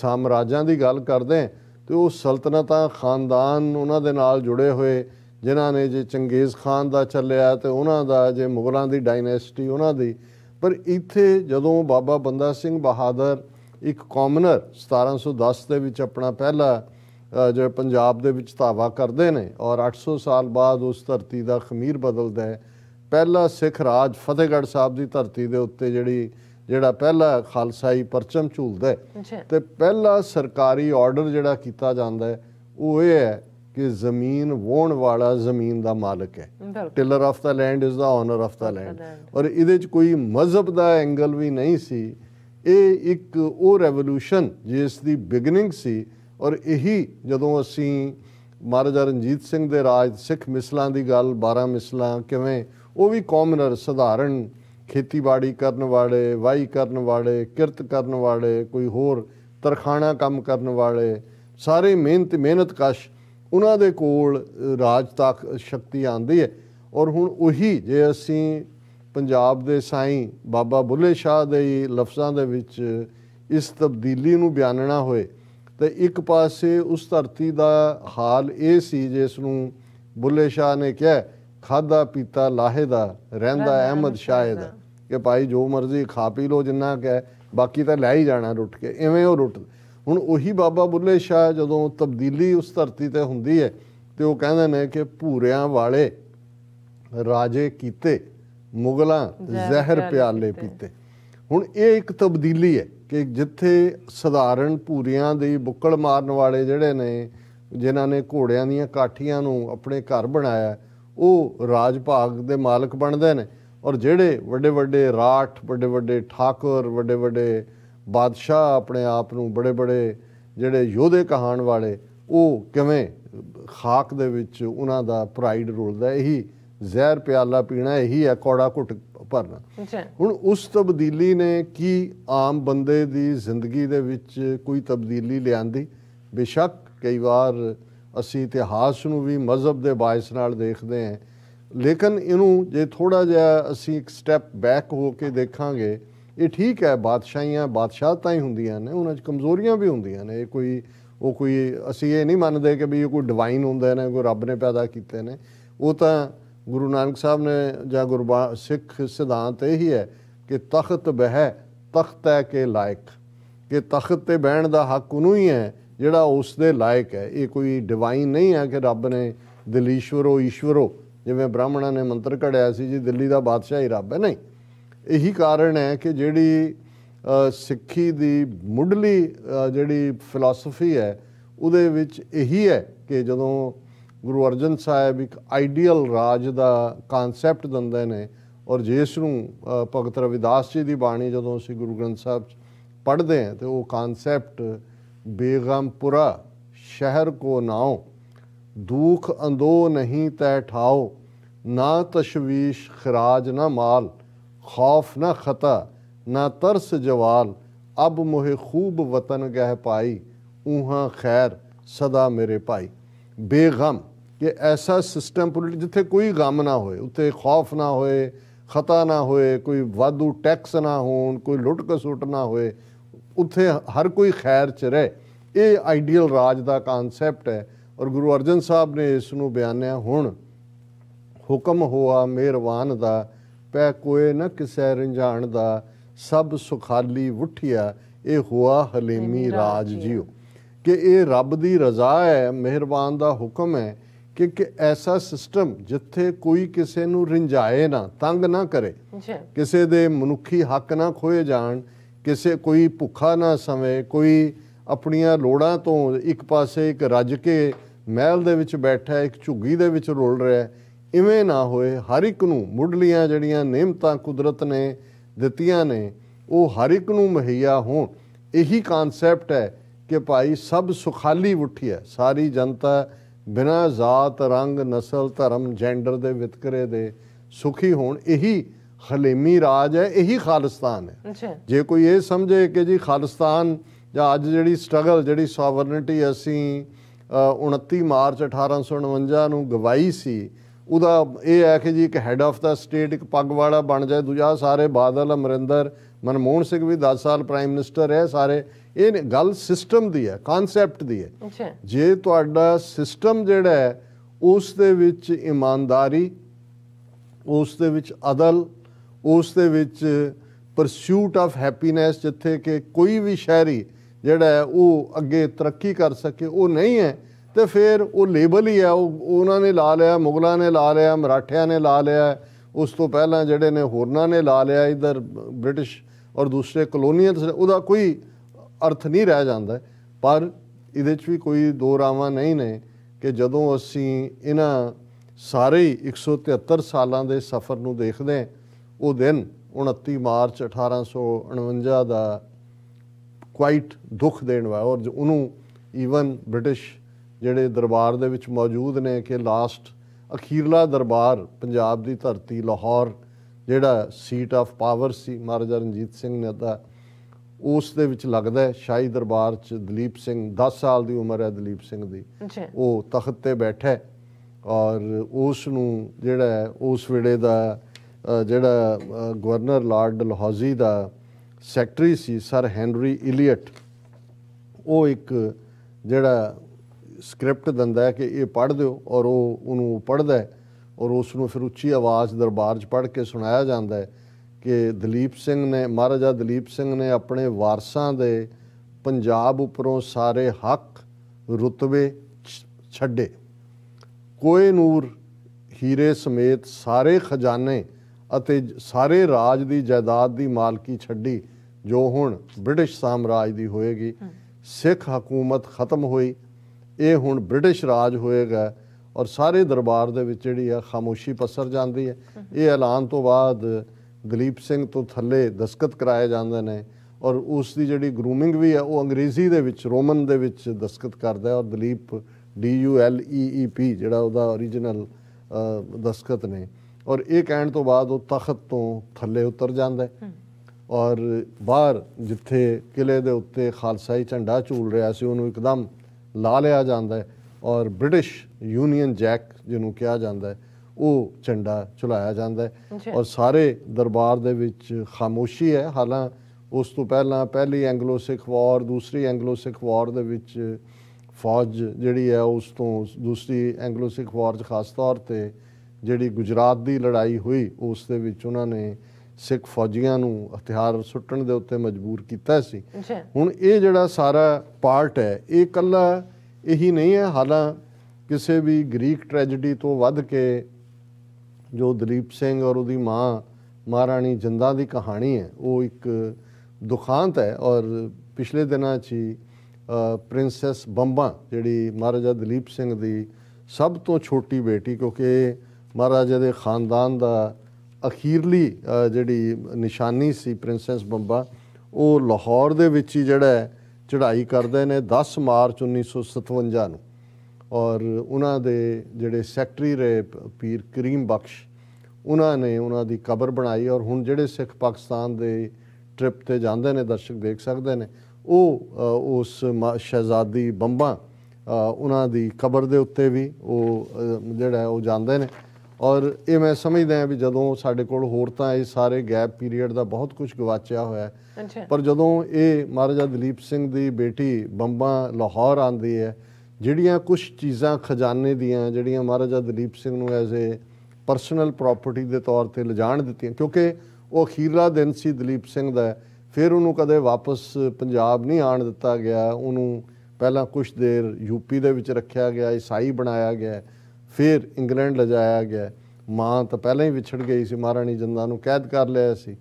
ਸਾਮਰਾਜਾਂ ਦੀ ਗੱਲ ਕਰਦੇ ਹਾਂ ਤੇ ਉਹ ਸਲਤਨਤਾਂ ਖਾਨਦਾਨ ਉਹਨਾਂ ਦੇ ਨਾਲ ਜੁੜੇ ਹੋਏ ਜਿਨ੍ਹਾਂ ਨੇ ਜੇ ਚੰਗੇਜ਼ ਖਾਨ ਦਾ ਚੱਲਿਆ ਤੇ ਉਹਨਾਂ ਦਾ ਜੇ ਮੁਗਲਾਂ ਦੀ ਡਾਇਨੈਸਟੀ ਉਹਨਾਂ ਦੀ ਪਰ ਇੱਥੇ ਜਦੋਂ ਬਾਬਾ ਬੰਦਾ ਸਿੰਘ ਬਹਾਦਰ ਇੱਕ ਕਾਮਨਰ 1710 ਦੇ ਵਿੱਚ ਆਪਣਾ ਪਹਿਲਾ ਜੋ ਪੰਜਾਬ ਦੇ ਵਿੱਚ ਧਾਵਾ ਕਰਦੇ ਨੇ ਔਰ 800 ਸਾਲ ਬਾਅਦ ਉਸ ਧਰਤੀ ਦਾ ਖਮੀਰ ਬਦਲਦਾ ਹੈ ਪਹਿਲਾ ਸਿੱਖ ਰਾਜ ਫਤਿਹਗੜ੍ਹ ਸਾਹਿਬ ਦੀ ਧਰਤੀ ਦੇ ਉੱਤੇ ਜਿਹੜੀ ਜਿਹੜਾ ਪਹਿਲਾ ਖਾਲਸਾਈ ਪਰਚਮ ਝੂਲਦਾ ਹੈ ਤੇ ਪਹਿਲਾ ਸਰਕਾਰੀ ਆਰਡਰ ਜਿਹੜਾ ਕੀਤਾ ਜਾਂਦਾ ਹੈ ਉਹ ਇਹ ਹੈ ਕਿ ਜ਼ਮੀਨ ਵੋਣ ਵਾਲਾ ਜ਼ਮੀਨ ਦਾ ਮਾਲਕ ਹੈ tiller of the land is the owner of the land ਔਰ ਇਹਦੇ ਚ ਕੋਈ ਮਜ਼ਹਬ ਦਾ ਐਂਗਲ ਵੀ ਨਹੀਂ ਸੀ ਇਹ ਇੱਕ ਉਹ ਰੈਵੋਲੂਸ਼ਨ ਜਿਸ ਦੀ ਬਿਗਨਿੰਗ ਸੀ ਔਰ ਇਹੀ ਜਦੋਂ ਅਸੀਂ ਮਹਾਰਾਜਾ ਰਣਜੀਤ ਸਿੰਘ ਦੇ ਰਾਜ ਸਿੱਖ ਮਿਸਲਾਂ ਦੀ ਗੱਲ 12 ਮਿਸਲਾਂ ਕਿਵੇਂ ਉਹ ਵੀ ਕਾਮਨਰ ਸਧਾਰਨ ਖੇਤੀਬਾੜੀ ਕਰਨ ਵਾਲੇ ਵਾਈ ਕਰਨ ਵਾਲੇ ਕਿਰਤ ਕਰਨ ਵਾਲੇ ਕੋਈ ਹੋਰ ਤਰਖਾਣਾ ਕੰਮ ਕਰਨ ਵਾਲੇ ਸਾਰੇ ਮਿਹਨਤ ਮਿਹਨਤਕਸ਼ ਉਹਨਾਂ ਦੇ ਕੋਲ ਰਾਜ ਤੱਕ ਸ਼ਕਤੀ ਆਂਦੀ ਹੈ ਔਰ ਹੁਣ ਉਹੀ ਜੇ ਅਸੀਂ ਪੰਜਾਬ ਦੇ ਸਾਈਂ ਬਾਬਾ ਬੁੱਲੇ ਸ਼ਾਹ ਦੇ ਲਫ਼ਜ਼ਾਂ ਦੇ ਵਿੱਚ ਇਸ ਤਬਦੀਲੀ ਨੂੰ ਬਿਆਨਣਾ ਹੋਏ ਤੇ ਇੱਕ ਪਾਸੇ ਉਸ ਧਰਤੀ ਦਾ ਹਾਲ ਇਹ ਸੀ ਜਿਸ ਨੂੰ ਬੁੱਲੇ ਸ਼ਾਹ ਨੇ ਕਿਹਾ ਖਾਦਾ ਪੀਤਾ ਲਾਹੇ ਦਾ ਰਹਿੰਦਾ ਅਹਿਮਦ ਸ਼ਾਹਿਦ ਕਿ ਭਾਈ ਜੋ ਮਰਜ਼ੀ ਖਾ ਪੀ ਲੋ ਜਿੰਨਾ ਕਹੇ ਬਾਕੀ ਤਾਂ ਲੈ ਹੀ ਜਾਣਾ ਰੁੱਟ ਕੇ ਐਵੇਂ ਉਹ ਰੁੱਟ ਹੁਣ ਉਹੀ ਬਾਬਾ ਬੁੱਲੇ ਸ਼ਾਹ ਜਦੋਂ ਤਬਦੀਲੀ ਉਸ ਧਰਤੀ ਤੇ ਹੁੰਦੀ ਹੈ ਤੇ ਉਹ ਕਹਿੰਦੇ ਨੇ ਕਿ ਭੂਰਿਆਂ ਵਾਲੇ ਰਾਜੇ ਕੀਤੇ ਮੁਗਲਾਂ ਜ਼ਹਿਰ ਪਿਆਲੇ ਪੀਤੇ ਹੁਣ ਇਹ ਇੱਕ ਤਬਦੀਲੀ ਹੈ ਕਿ ਜਿੱਥੇ ਸਧਾਰਨ ਭੂਰਿਆਂ ਦੇ ਬੁੱਕਲ ਮਾਰਨ ਵਾਲੇ ਜਿਹੜੇ ਨੇ ਜਿਨ੍ਹਾਂ ਨੇ ਘੋੜਿਆਂ ਦੀਆਂ ਕਾਠੀਆਂ ਨੂੰ ਆਪਣੇ ਘਰ ਬਣਾਇਆ ਉਹ ਰਾਜ ਭਾਗ ਦੇ ਮਾਲਕ ਬਣਦੇ ਨੇ ਔਰ ਜਿਹੜੇ ਵੱਡੇ ਵੱਡੇ ਰਾਠ ਵੱਡੇ ਵੱਡੇ ਠਾਕੁਰ ਵੱਡੇ ਵੱਡੇ ਬਾਦਸ਼ਾਹ ਆਪਣੇ ਆਪ ਨੂੰ ਬੜੇ ਬੜੇ ਜਿਹੜੇ ਯੋਧੇ ਕਹਾਣ ਵਾਲੇ ਉਹ ਕਿਵੇਂ ਖਾਕ ਦੇ ਵਿੱਚ ਉਹਨਾਂ ਦਾ ਪ੍ਰਾਈਡ ਰੋਲਦਾ ਇਹੀ ਜ਼ਹਿਰ ਪਿਆਲਾ ਪੀਣਾ ਇਹੀ ਹੈ ਕੋੜਾ ਘੁੱਟ ਭਰਨਾ ਹੁਣ ਉਸ ਤਬਦੀਲੀ ਨੇ ਕੀ ਆਮ ਬੰਦੇ ਦੀ ਜ਼ਿੰਦਗੀ ਦੇ ਵਿੱਚ ਕੋਈ ਤਬਦੀਲੀ ਲਿਆਂਦੀ ਬੇਸ਼ੱਕ ਕਈ ਵਾਰ ਅਸੀਂ ਇਤਿਹਾਸ ਨੂੰ ਵੀ ਮਜ਼ਹਬ ਦੇ ਬਾਇਸ ਨਾਲ ਦੇਖਦੇ ਹਾਂ ਲੇਕਿਨ ਇਹਨੂੰ ਜੇ ਥੋੜਾ ਜਿਹਾ ਅਸੀਂ ਇੱਕ ਸਟੈਪ ਬੈਕ ਹੋ ਕੇ ਦੇਖਾਂਗੇ ਇਹ ਠੀਕ ਹੈ ਬਾਦਸ਼ਾਹੀਆਂ ਬਾਦਸ਼ਾਹਤਾਂ ਹੀ ਹੁੰਦੀਆਂ ਨੇ ਉਹਨਾਂ 'ਚ ਕਮਜ਼ੋਰੀਆਂ ਵੀ ਹੁੰਦੀਆਂ ਨੇ ਇਹ ਕੋਈ ਉਹ ਕੋਈ ਅਸੀਂ ਇਹ ਨਹੀਂ ਮੰਨਦੇ ਕਿ ਵੀ ਇਹ ਕੋਈ ਡਿਵਾਈਨ ਹੁੰਦਾ ਨੇ ਕੋਈ ਰੱਬ ਨੇ ਪੈਦਾ ਕੀਤੇ ਨੇ ਉਹ ਤਾਂ ਗੁਰੂ ਨਾਨਕ ਸਾਹਿਬ ਨੇ ਜਾਂ ਗੁਰਬਾ ਸਿੱਖ ਸਿਧਾਂਤ ਇਹ ਹੀ ਹੈ ਕਿ ਤਖਤ ਬਹਿ ਤਖਤ ਹੈ ਕੇ ਲਾਇਕ ਕਿ ਤਖਤ ਤੇ ਬਹਿਣ ਦਾ ਹੱਕ ਉਹਨੂੰ ਹੀ ਹੈ ਜਿਹੜਾ ਉਸ ਦੇ ਲਾਇਕ ਹੈ ਇਹ ਕੋਈ ਡਿਵਾਈਨ ਨਹੀਂ ਹੈ ਕਿ ਰੱਬ ਨੇ ਦਿਲੀਸ਼ਵਰੋ ਈਸ਼ਵਰੋ ਜਿਵੇਂ ਬ੍ਰਾਹਮਣਾਂ ਨੇ ਮੰਤਰ ਘੜਿਆ ਸੀ ਜੀ ਦਿੱਲੀ ਦਾ ਬਾਦਸ਼ਾਹ ਹੀ ਰੱਬ ਹੈ ਨਹੀਂ ਇਹੀ ਕਾਰਨ ਹੈ ਕਿ ਜਿਹੜੀ ਸਿੱਖੀ ਦੀ ਮੁੱਢਲੀ ਜਿਹੜੀ ਫਿਲਾਸਫੀ ਹੈ ਉਹਦੇ ਵਿੱਚ ਇਹੀ ਹੈ ਕਿ ਜਦੋਂ ਗੁਰੂ ਅਰਜਨ ਸਾਹਿਬ ਇੱਕ ਆਈਡੀਅਲ ਰਾਜ ਦਾ ਕਨਸੈਪਟ ਦਿੰਦੇ ਨੇ ਔਰ ਜਿਸ ਨੂੰ ਭਗਤ ਰਵਿਦਾਸ ਜੀ ਦੀ ਬਾਣੀ ਜਦੋਂ ਅਸੀਂ ਗੁਰੂ ਗ੍ਰੰਥ ਸਾਹਿਬ ਪੜ੍ਹਦੇ ਹਾਂ ਤੇ ਉਹ ਕਨਸੈਪਟ ਬੇਗਮਪੁਰਾ ਸ਼ਹਿਰ ਕੋ ਨਾਉ ਦੁਖ ਅੰਦੋ ਨਹੀਂ ਤੈ ठाओ ਨਾ ਤਸ਼ਵੀਸ਼ ਖਰਾਜ ਨਾ ਮਾਲ ਖੌਫ ਨਾ ਖਤਾ ਨਾ ਤਰਸ ਜਵਾਲ ਅਬ मोहे ਖੂਬ ਵਤਨ ਗਹਿ ਪਾਈ ऊहा ਖੈਰ ਸਦਾ ਮੇਰੇ ਭਾਈ ਬੇਗਮ ਇਹ ਐਸਾ ਸਿਸਟਮ ਪੋਲਿਟਿਕ ਜਿੱਥੇ ਕੋਈ ਗਮ ਨਾ ਹੋਏ ਉੱਤੇ ਖੌਫ ਨਾ ਹੋਏ ਖਤਾ ਨਾ ਹੋਏ ਕੋਈ ਵਾਧੂ ਟੈਕਸ ਨਾ ਹੋਣ ਕੋਈ ਲੁੱਟ ਕਸੁੱਟ ਨਾ ਹੋਏ ਉੱਥੇ ਹਰ ਕੋਈ ਖੈਰ 'ਚ ਰਹੇ ਇਹ ਆਈਡੀਅਲ ਰਾਜ ਦਾ ਕਨਸੈਪਟ ਹੈ ਔਰ ਗੁਰੂ ਅਰਜਨ ਸਾਹਿਬ ਨੇ ਇਸ ਨੂੰ ਬਿਆਨਿਆ ਹੁਣ ਹੁਕਮ ਹੋਆ ਮਿਹਰਬਾਨ ਦਾ ਪੈ ਕੋਏ ਨਾ ਕਿਸੈ ਰੰਝਾਣ ਦਾ ਸਭ ਸੁਖਾਲੀ ਉਠਿਆ ਇਹ ਹੋਆ ਹਲੀਮੀ ਰਾਜ ਜਿਉ ਕਿ ਇਹ ਰੱਬ ਦੀ ਰਜ਼ਾ ਹੈ ਮਿਹਰਬਾਨ ਦਾ ਹੁਕਮ ਹੈ ਕਿ ਕਿ ਐਸਾ ਸਿਸਟਮ ਜਿੱਥੇ ਕੋਈ ਕਿਸੇ ਨੂੰ ਰਿੰਜਾਏ ਨਾ ਤੰਗ ਨਾ ਕਰੇ ਕਿਸੇ ਦੇ ਮਨੁੱਖੀ ਹੱਕ ਨਾ ਖੋਏ ਜਾਣ ਕਿਸੇ ਕੋਈ ਭੁੱਖਾ ਨਾ ਸਵੇ ਕੋਈ ਆਪਣੀਆਂ ਲੋੜਾਂ ਤੋਂ ਇੱਕ ਪਾਸੇ ਇੱਕ ਰੱਜ ਕੇ ਮਹਿਲ ਦੇ ਵਿੱਚ ਬੈਠਾ ਇੱਕ ਝੁੱਗੀ ਦੇ ਵਿੱਚ ਰੋਲ ਰਿਹਾ ਇਵੇਂ ਨਾ ਹੋਏ ਹਰ ਇੱਕ ਨੂੰ ਮੁੱਢਲੀਆਂ ਜਿਹੜੀਆਂ ਨਿਯਮਤਾਂ ਕੁਦਰਤ ਨੇ ਦਿੱਤੀਆਂ ਨੇ ਉਹ ਹਰ ਇੱਕ ਨੂੰ ਮਹਈਆ ਹੋਣ ਇਹੀ ਕਨਸੈਪਟ ਹੈ ਕਿ ਭਾਈ ਸਭ ਸੁਖਾਲੀ ਉੱਠੀ ਹੈ ਸਾਰੀ ਜਨਤਾ ਬਿਨਾਂ ਜ਼ਾਤ ਰੰਗ ਨਸਲ ਧਰਮ ਜੈਂਡਰ ਦੇ ਵਿਤਕਰੇ ਦੇ ਸੁਖੀ ਹੋਣ ਇਹੀ ਖਲੇਮੀ ਰਾਜ ਹੈ ਇਹੀ ਖਾਲਿਸਤਾਨ ਹੈ ਜੇ ਕੋਈ ਇਹ ਸਮਝੇ ਕਿ ਜੀ ਖਾਲਿਸਤਾਨ ਜਾਂ ਅੱਜ ਜਿਹੜੀ ਸਟਰਗਲ ਜਿਹੜੀ ਸੋਵਰਨਿਟੀ ਅਸੀਂ 29 ਮਾਰਚ 1859 ਨੂੰ ਗਵਾਈ ਸੀ ਉਹਦਾ ਇਹ ਹੈ ਕਿ ਜੀ ਇੱਕ ਹੈੱਡ ਆਫ ਦਾ ਸਟੇਟ ਇੱਕ ਪੱਗ ਵਾਲਾ ਬਣ ਜਾਏ ਦੂਜਾ ਸਾਰੇ ਬਾਦਲ ਅਮਰਿੰਦਰ ਮਨਮੋਹਨ ਸਿੰਘ ਵੀ 10 ਸਾਲ ਪ੍ਰਾਈਮ ਮਿਨਿਸਟਰ ਹੈ ਸਾਰੇ ਇਹ ਗੱਲ ਸਿਸਟਮ ਦੀ ਹੈ ਕਨਸੈਪਟ ਦੀ ਹੈ ਜੇ ਤੁਹਾਡਾ ਸਿਸਟਮ ਜਿਹੜਾ ਹੈ ਉਸ ਦੇ ਵਿੱਚ ਇਮਾਨਦਾਰੀ ਉਸ ਦੇ ਵਿੱਚ ਅਦਲ ਉਸ ਦੇ ਵਿੱਚ ਪਰਸੂਟ ਆਫ ਹੈਪੀਨੈਸ ਜਿੱਥੇ ਕਿ ਕੋਈ ਵੀ ਸ਼ਹਿਰੀ ਜਿਹੜਾ ਹੈ ਉਹ ਅੱਗੇ ਤਰੱਕੀ ਕਰ ਸਕੇ ਉਹ ਨਹੀਂ ਹੈ ਤੇ ਫਿਰ ਉਹ ਲੇਬਲ ਹੀ ਹੈ ਉਹ ਉਹਨਾਂ ਨੇ ਲਾ ਲਿਆ ਮੁਗਲਾਂ ਨੇ ਲਾ ਲਿਆ ਮਰਾਠਿਆਂ ਨੇ ਲਾ ਲਿਆ ਉਸ ਤੋਂ ਪਹਿਲਾਂ ਜਿਹੜੇ ਨੇ ਹੋਰਨਾਂ ਨੇ ਲਾ ਲਿਆ ਇਧਰ ਬ੍ਰਿਟਿਸ਼ ਔਰ ਦੂਸਰੇ ਕਲੋਨੀਅਲਸ ਉਹਦਾ ਕੋਈ ਅਰਥ ਨਹੀਂ ਰਹਿ ਜਾਂਦਾ ਪਰ ਇਹਦੇ 'ਚ ਵੀ ਕੋਈ ਦੋ ਰਾਵਾਂ ਨਹੀਂ ਨੇ ਕਿ ਜਦੋਂ ਅਸੀਂ ਇਹਨਾਂ ਸਾਰੇ 173 ਸਾਲਾਂ ਦੇ ਸਫ਼ਰ ਨੂੰ ਦੇਖਦੇ ਹਾਂ ਉਹ ਦਿਨ 29 ਮਾਰਚ 1849 ਦਾ ਕੁਆਇਟ ਦੁੱਖ ਦੇਣ ਵਾਲਾ ਔਰ ਉਹਨੂੰ ਈਵਨ ਬ੍ਰਿਟਿਸ਼ ਜਿਹੜੇ ਦਰਬਾਰ ਦੇ ਵਿੱਚ ਮੌਜੂਦ ਨੇ ਕਿ ਲਾਸਟ ਅਖੀਰਲਾ ਦਰਬਾਰ ਪੰਜਾਬ ਦੀ ਧਰਤੀ ਲਾਹੌਰ ਜਿਹੜਾ ਸੀਟ ਆਫ ਪਾਵਰ ਸੀ ਮਹਾਰਾਜਾ ਰਣਜੀਤ ਸਿੰਘ ਨੇ ਦਾ ਉਸ ਦੇ ਵਿੱਚ ਲੱਗਦਾ ਹੈ ਸ਼ਾਹੀ ਦਰਬਾਰ ਚ ਦਲੀਪ ਸਿੰਘ 10 ਸਾਲ ਦੀ ਉਮਰ ਹੈ ਦਲੀਪ ਸਿੰਘ ਦੀ ਉਹ ਤਖਤ ਤੇ ਬੈਠਾ ਹੈ ਔਰ ਉਸ ਨੂੰ ਜਿਹੜਾ ਉਸ ਵੇਲੇ ਦਾ ਜਿਹੜਾ ਗਵਰਨਰ ਲਾਰਡ ਲਹੌਜ਼ੀ ਦਾ ਸੈਕਟਰੀ ਸੀ ਸਰ ਹੈਨਰੀ ਇਲੀਅਟ ਉਹ ਇੱਕ ਜਿਹੜਾ ਸਕ੍ਰਿਪਟ ਦਿੰਦਾ ਹੈ ਕਿ ਇਹ ਪੜ੍ਹ ਦਿਓ ਔਰ ਉਹ ਉਹਨੂੰ ਪੜ੍ਹਦਾ ਹੈ ਔਰ ਉਸ ਨੂੰ ਫਿਰ ਉੱਚੀ ਆਵਾਜ਼ ਦਰਬਾਰ 'ਚ ਪੜ੍ਹ ਕੇ ਸੁਣਾਇਆ ਜਾਂਦਾ ਹੈ ਕਿ ਦਲੀਪ ਸਿੰਘ ਨੇ ਮਹਾਰਾਜਾ ਦਲੀਪ ਸਿੰਘ ਨੇ ਆਪਣੇ ਵਾਰਸਾਂ ਦੇ ਪੰਜਾਬ ਉੱਪਰੋਂ ਸਾਰੇ ਹੱਕ ਰਤਬੇ ਛੱਡੇ ਕੋਏ ਨੂਰ ਹੀਰੇ ਸਮੇਤ ਸਾਰੇ ਖਜ਼ਾਨੇ ਅਤੇ ਸਾਰੇ ਰਾਜ ਦੀ ਜਾਇਦਾਦ ਦੀ ਮਾਲਕੀ ਛੱਡੀ ਜੋ ਹੁਣ ਬ੍ਰਿਟਿਸ਼ ਸਾਮਰਾਜ ਦੀ ਹੋਏਗੀ ਸਿੱਖ ਹਕੂਮਤ ਖਤਮ ਹੋਈ ਇਹ ਹੁਣ ਬ੍ਰਿਟਿਸ਼ ਰਾਜ ਹੋਏਗਾ ਔਰ ਸਾਰੇ ਦਰਬਾਰ ਦੇ ਵਿੱਚ ਜਿਹੜੀ ਆ ਖਾਮੋਸ਼ੀ ਪਸਰ ਜਾਂਦੀ ਹੈ ਇਹ ਐਲਾਨ ਤੋਂ ਬਾਅਦ ਦਲੀਪ ਸਿੰਘ ਤੋਂ ਥੱਲੇ ਦਸਕਤ ਕਰਾਏ ਜਾਂਦੇ ਨੇ ਔਰ ਉਸ ਦੀ ਜਿਹੜੀ ਗਰੂਮਿੰਗ ਵੀ ਹੈ ਉਹ ਅੰਗਰੇਜ਼ੀ ਦੇ ਵਿੱਚ ਰੋਮਨ ਦੇ ਵਿੱਚ ਦਸਕਤ ਕਰਦਾ ਹੈ ਔਰ Dalip D U L E E P ਜਿਹੜਾ ਉਹਦਾ origignal ਦਸਕਤ ਨੇ ਔਰ ਇਹ ਕਹਿਣ ਤੋਂ ਬਾਅਦ ਉਹ ਤਖਤ ਤੋਂ ਥੱਲੇ ਉਤਰ ਜਾਂਦਾ ਹੈ ਔਰ ਬਾਹਰ ਜਿੱਥੇ ਕਿਲੇ ਦੇ ਉੱਤੇ ਖਾਲਸਾਈ ਝੰਡਾ ਝੂਲ ਰਿਹਾ ਸੀ ਉਹਨੂੰ ਇੱਕਦਮ ਲਾ ਲਿਆ ਜਾਂਦਾ ਹੈ ਔਰ ਬ੍ਰਿਟਿਸ਼ ਯੂਨੀਅਨ ਜੈਕ ਜਿਹਨੂੰ ਕਿਹਾ ਜਾਂਦਾ ਹੈ ਉਹ ਝੰਡਾ ਚੁਲਾਇਆ ਜਾਂਦਾ ਹੈ ਔਰ ਸਾਰੇ ਦਰਬਾਰ ਦੇ ਵਿੱਚ ਖਾਮੋਸ਼ੀ ਹੈ ਹਾਲਾਂ ਉਸ ਤੋਂ ਪਹਿਲਾਂ ਪਹਿਲੀ ਐਂਗਲੋ ਸਿੱਖ ਵਾਰ ਦੂਸਰੀ ਐਂਗਲੋ ਸਿੱਖ ਵਾਰ ਦੇ ਵਿੱਚ ਫੌਜ ਜਿਹੜੀ ਹੈ ਉਸ ਤੋਂ ਦੂਸਰੀ ਐਂਗਲੋ ਸਿੱਖ ਵਾਰ 'ਚ ਖਾਸ ਤੌਰ ਤੇ ਜਿਹੜੀ ਗੁਜਰਾਤ ਦੀ ਲੜਾਈ ਹੋਈ ਉਸ ਦੇ ਵਿੱਚ ਉਹਨਾਂ ਨੇ ਸਿੱਖ ਫੌਜੀਆਂ ਨੂੰ ਹਥਿਆਰ ਸੁੱਟਣ ਦੇ ਉੱਤੇ ਮਜਬੂਰ ਕੀਤਾ ਸੀ ਹੁਣ ਇਹ ਜਿਹੜਾ ਸਾਰਾ ਪਾਰਟ ਹੈ ਇਹ ਕੱਲਾ ਇਹੀ ਨਹੀਂ ਹੈ ਹਾਲਾਂ ਕਿਸੇ ਵੀ ਗ੍ਰੀਕ ਟ੍ਰੈਜੇਡੀ ਤੋਂ ਵੱਧ ਕੇ ਜੋ ਦਲੀਪ ਸਿੰਘ ਔਰ ਉਹਦੀ ਮਾਂ ਮਹਾਰਾਣੀ ਜਿੰਦਾ ਦੀ ਕਹਾਣੀ ਹੈ ਉਹ ਇੱਕ ਦੁਖਾਂਤ ਹੈ ਔਰ ਪਿਛਲੇ ਦਿਨਾਂ 'ਚ ਪ੍ਰਿੰਸੈਸ ਬੰਬਾ ਜਿਹੜੀ ਮਹਾਰਾਜਾ ਦਲੀਪ ਸਿੰਘ ਦੀ ਸਭ ਤੋਂ ਛੋਟੀ ਬੇਟੀ ਕਿਉਂਕਿ ਮਹਾਰਾਜਾ ਦੇ ਖਾਨਦਾਨ ਦਾ ਅਖੀਰਲੀ ਜਿਹੜੀ ਨਿਸ਼ਾਨੀ ਸੀ ਪ੍ਰਿੰਸੈਸ ਬੰਬਾ ਉਹ ਲਾਹੌਰ ਦੇ ਵਿੱਚ ਹੀ ਜਿਹੜਾ ਚੜ੍ਹਾਈ ਕਰਦੇ ਨੇ 10 ਮਾਰਚ 1957 ਨੂੰ ਔਰ ਉਹਨਾਂ ਦੇ ਜਿਹੜੇ ਸੈਕਟਰੀ ਰਹੇ ਪੀਰ ਕਰੀਮ ਬਖਸ਼ ਉਹਨਾਂ ਨੇ ਉਹਨਾਂ ਦੀ ਕਬਰ ਬਣਾਈ ਔਰ ਹੁਣ ਜਿਹੜੇ ਸਿੱਖ ਪਾਕਿਸਤਾਨ ਦੇ ਟ੍ਰਿਪ ਤੇ ਜਾਂਦੇ ਨੇ ਦਰਸ਼ਕ ਦੇਖ ਸਕਦੇ ਨੇ ਉਹ ਉਸ ਸ਼ਹਿਜ਼ਾਦੀ ਬੰਬਾ ਉਹਨਾਂ ਦੀ ਕਬਰ ਦੇ ਉੱਤੇ ਵੀ ਉਹ ਜਿਹੜਾ ਉਹ ਜਾਂਦੇ ਨੇ ਔਰ ਇਹ ਮੈਂ ਸਮਝਦਾ ਹਾਂ ਵੀ ਜਦੋਂ ਸਾਡੇ ਕੋਲ ਹੋਰ ਤਾਂ ਇਹ ਸਾਰੇ ਗੈਪ ਪੀਰੀਅਡ ਦਾ ਬਹੁਤ ਕੁਝ ਗਵਾਚਿਆ ਹੋਇਆ ਪਰ ਜਦੋਂ ਇਹ ਮਹਾਰਾਜਾ ਦਲੀਪ ਸਿੰਘ ਦੀ ਬੇਟੀ ਬੰਬਾ ਲਾਹੌਰ ਆਂਦੀ ਹੈ ਜਿਹੜੀਆਂ ਕੁਝ ਚੀਜ਼ਾਂ ਖਜ਼ਾਨੇ ਦੀਆਂ ਜਿਹੜੀਆਂ ਮਹਾਰਾਜਾ ਦਲੀਪ ਸਿੰਘ ਨੂੰ ਐਜ਼ ਅ ਪਰਸਨਲ ਪ੍ਰਾਪਰਟੀ ਦੇ ਤੌਰ ਤੇ ਲਿਜਾਣ ਦਿੱਤੀਆਂ ਕਿਉਂਕਿ ਉਹ ਅਖੀਰਲਾ ਦਿਨ ਸੀ ਦਲੀਪ ਸਿੰਘ ਦਾ ਫਿਰ ਉਹਨੂੰ ਕਦੇ ਵਾਪਸ ਪੰਜਾਬ ਨਹੀਂ ਆਣ ਦਿੱਤਾ ਗਿਆ ਉਹਨੂੰ ਪਹਿਲਾਂ ਕੁਝ ਦੇਰ ਯੂਪੀ ਦੇ ਵਿੱਚ ਰੱਖਿਆ ਗਿਆ ਈਸਾਈ ਬਣਾਇਆ ਗਿਆ ਫਿਰ ਇੰਗਲੈਂਡ ਲਜਾਇਆ ਗਿਆ ਮਾਂ ਤਾਂ ਪਹਿਲਾਂ ਹੀ ਵਿਛੜ ਗਈ ਸੀ ਮਹਾਰਾਣੀ ਜਿੰਦਾਂ ਨੂੰ ਕੈਦ ਕਰ ਲਿਆ ਸੀ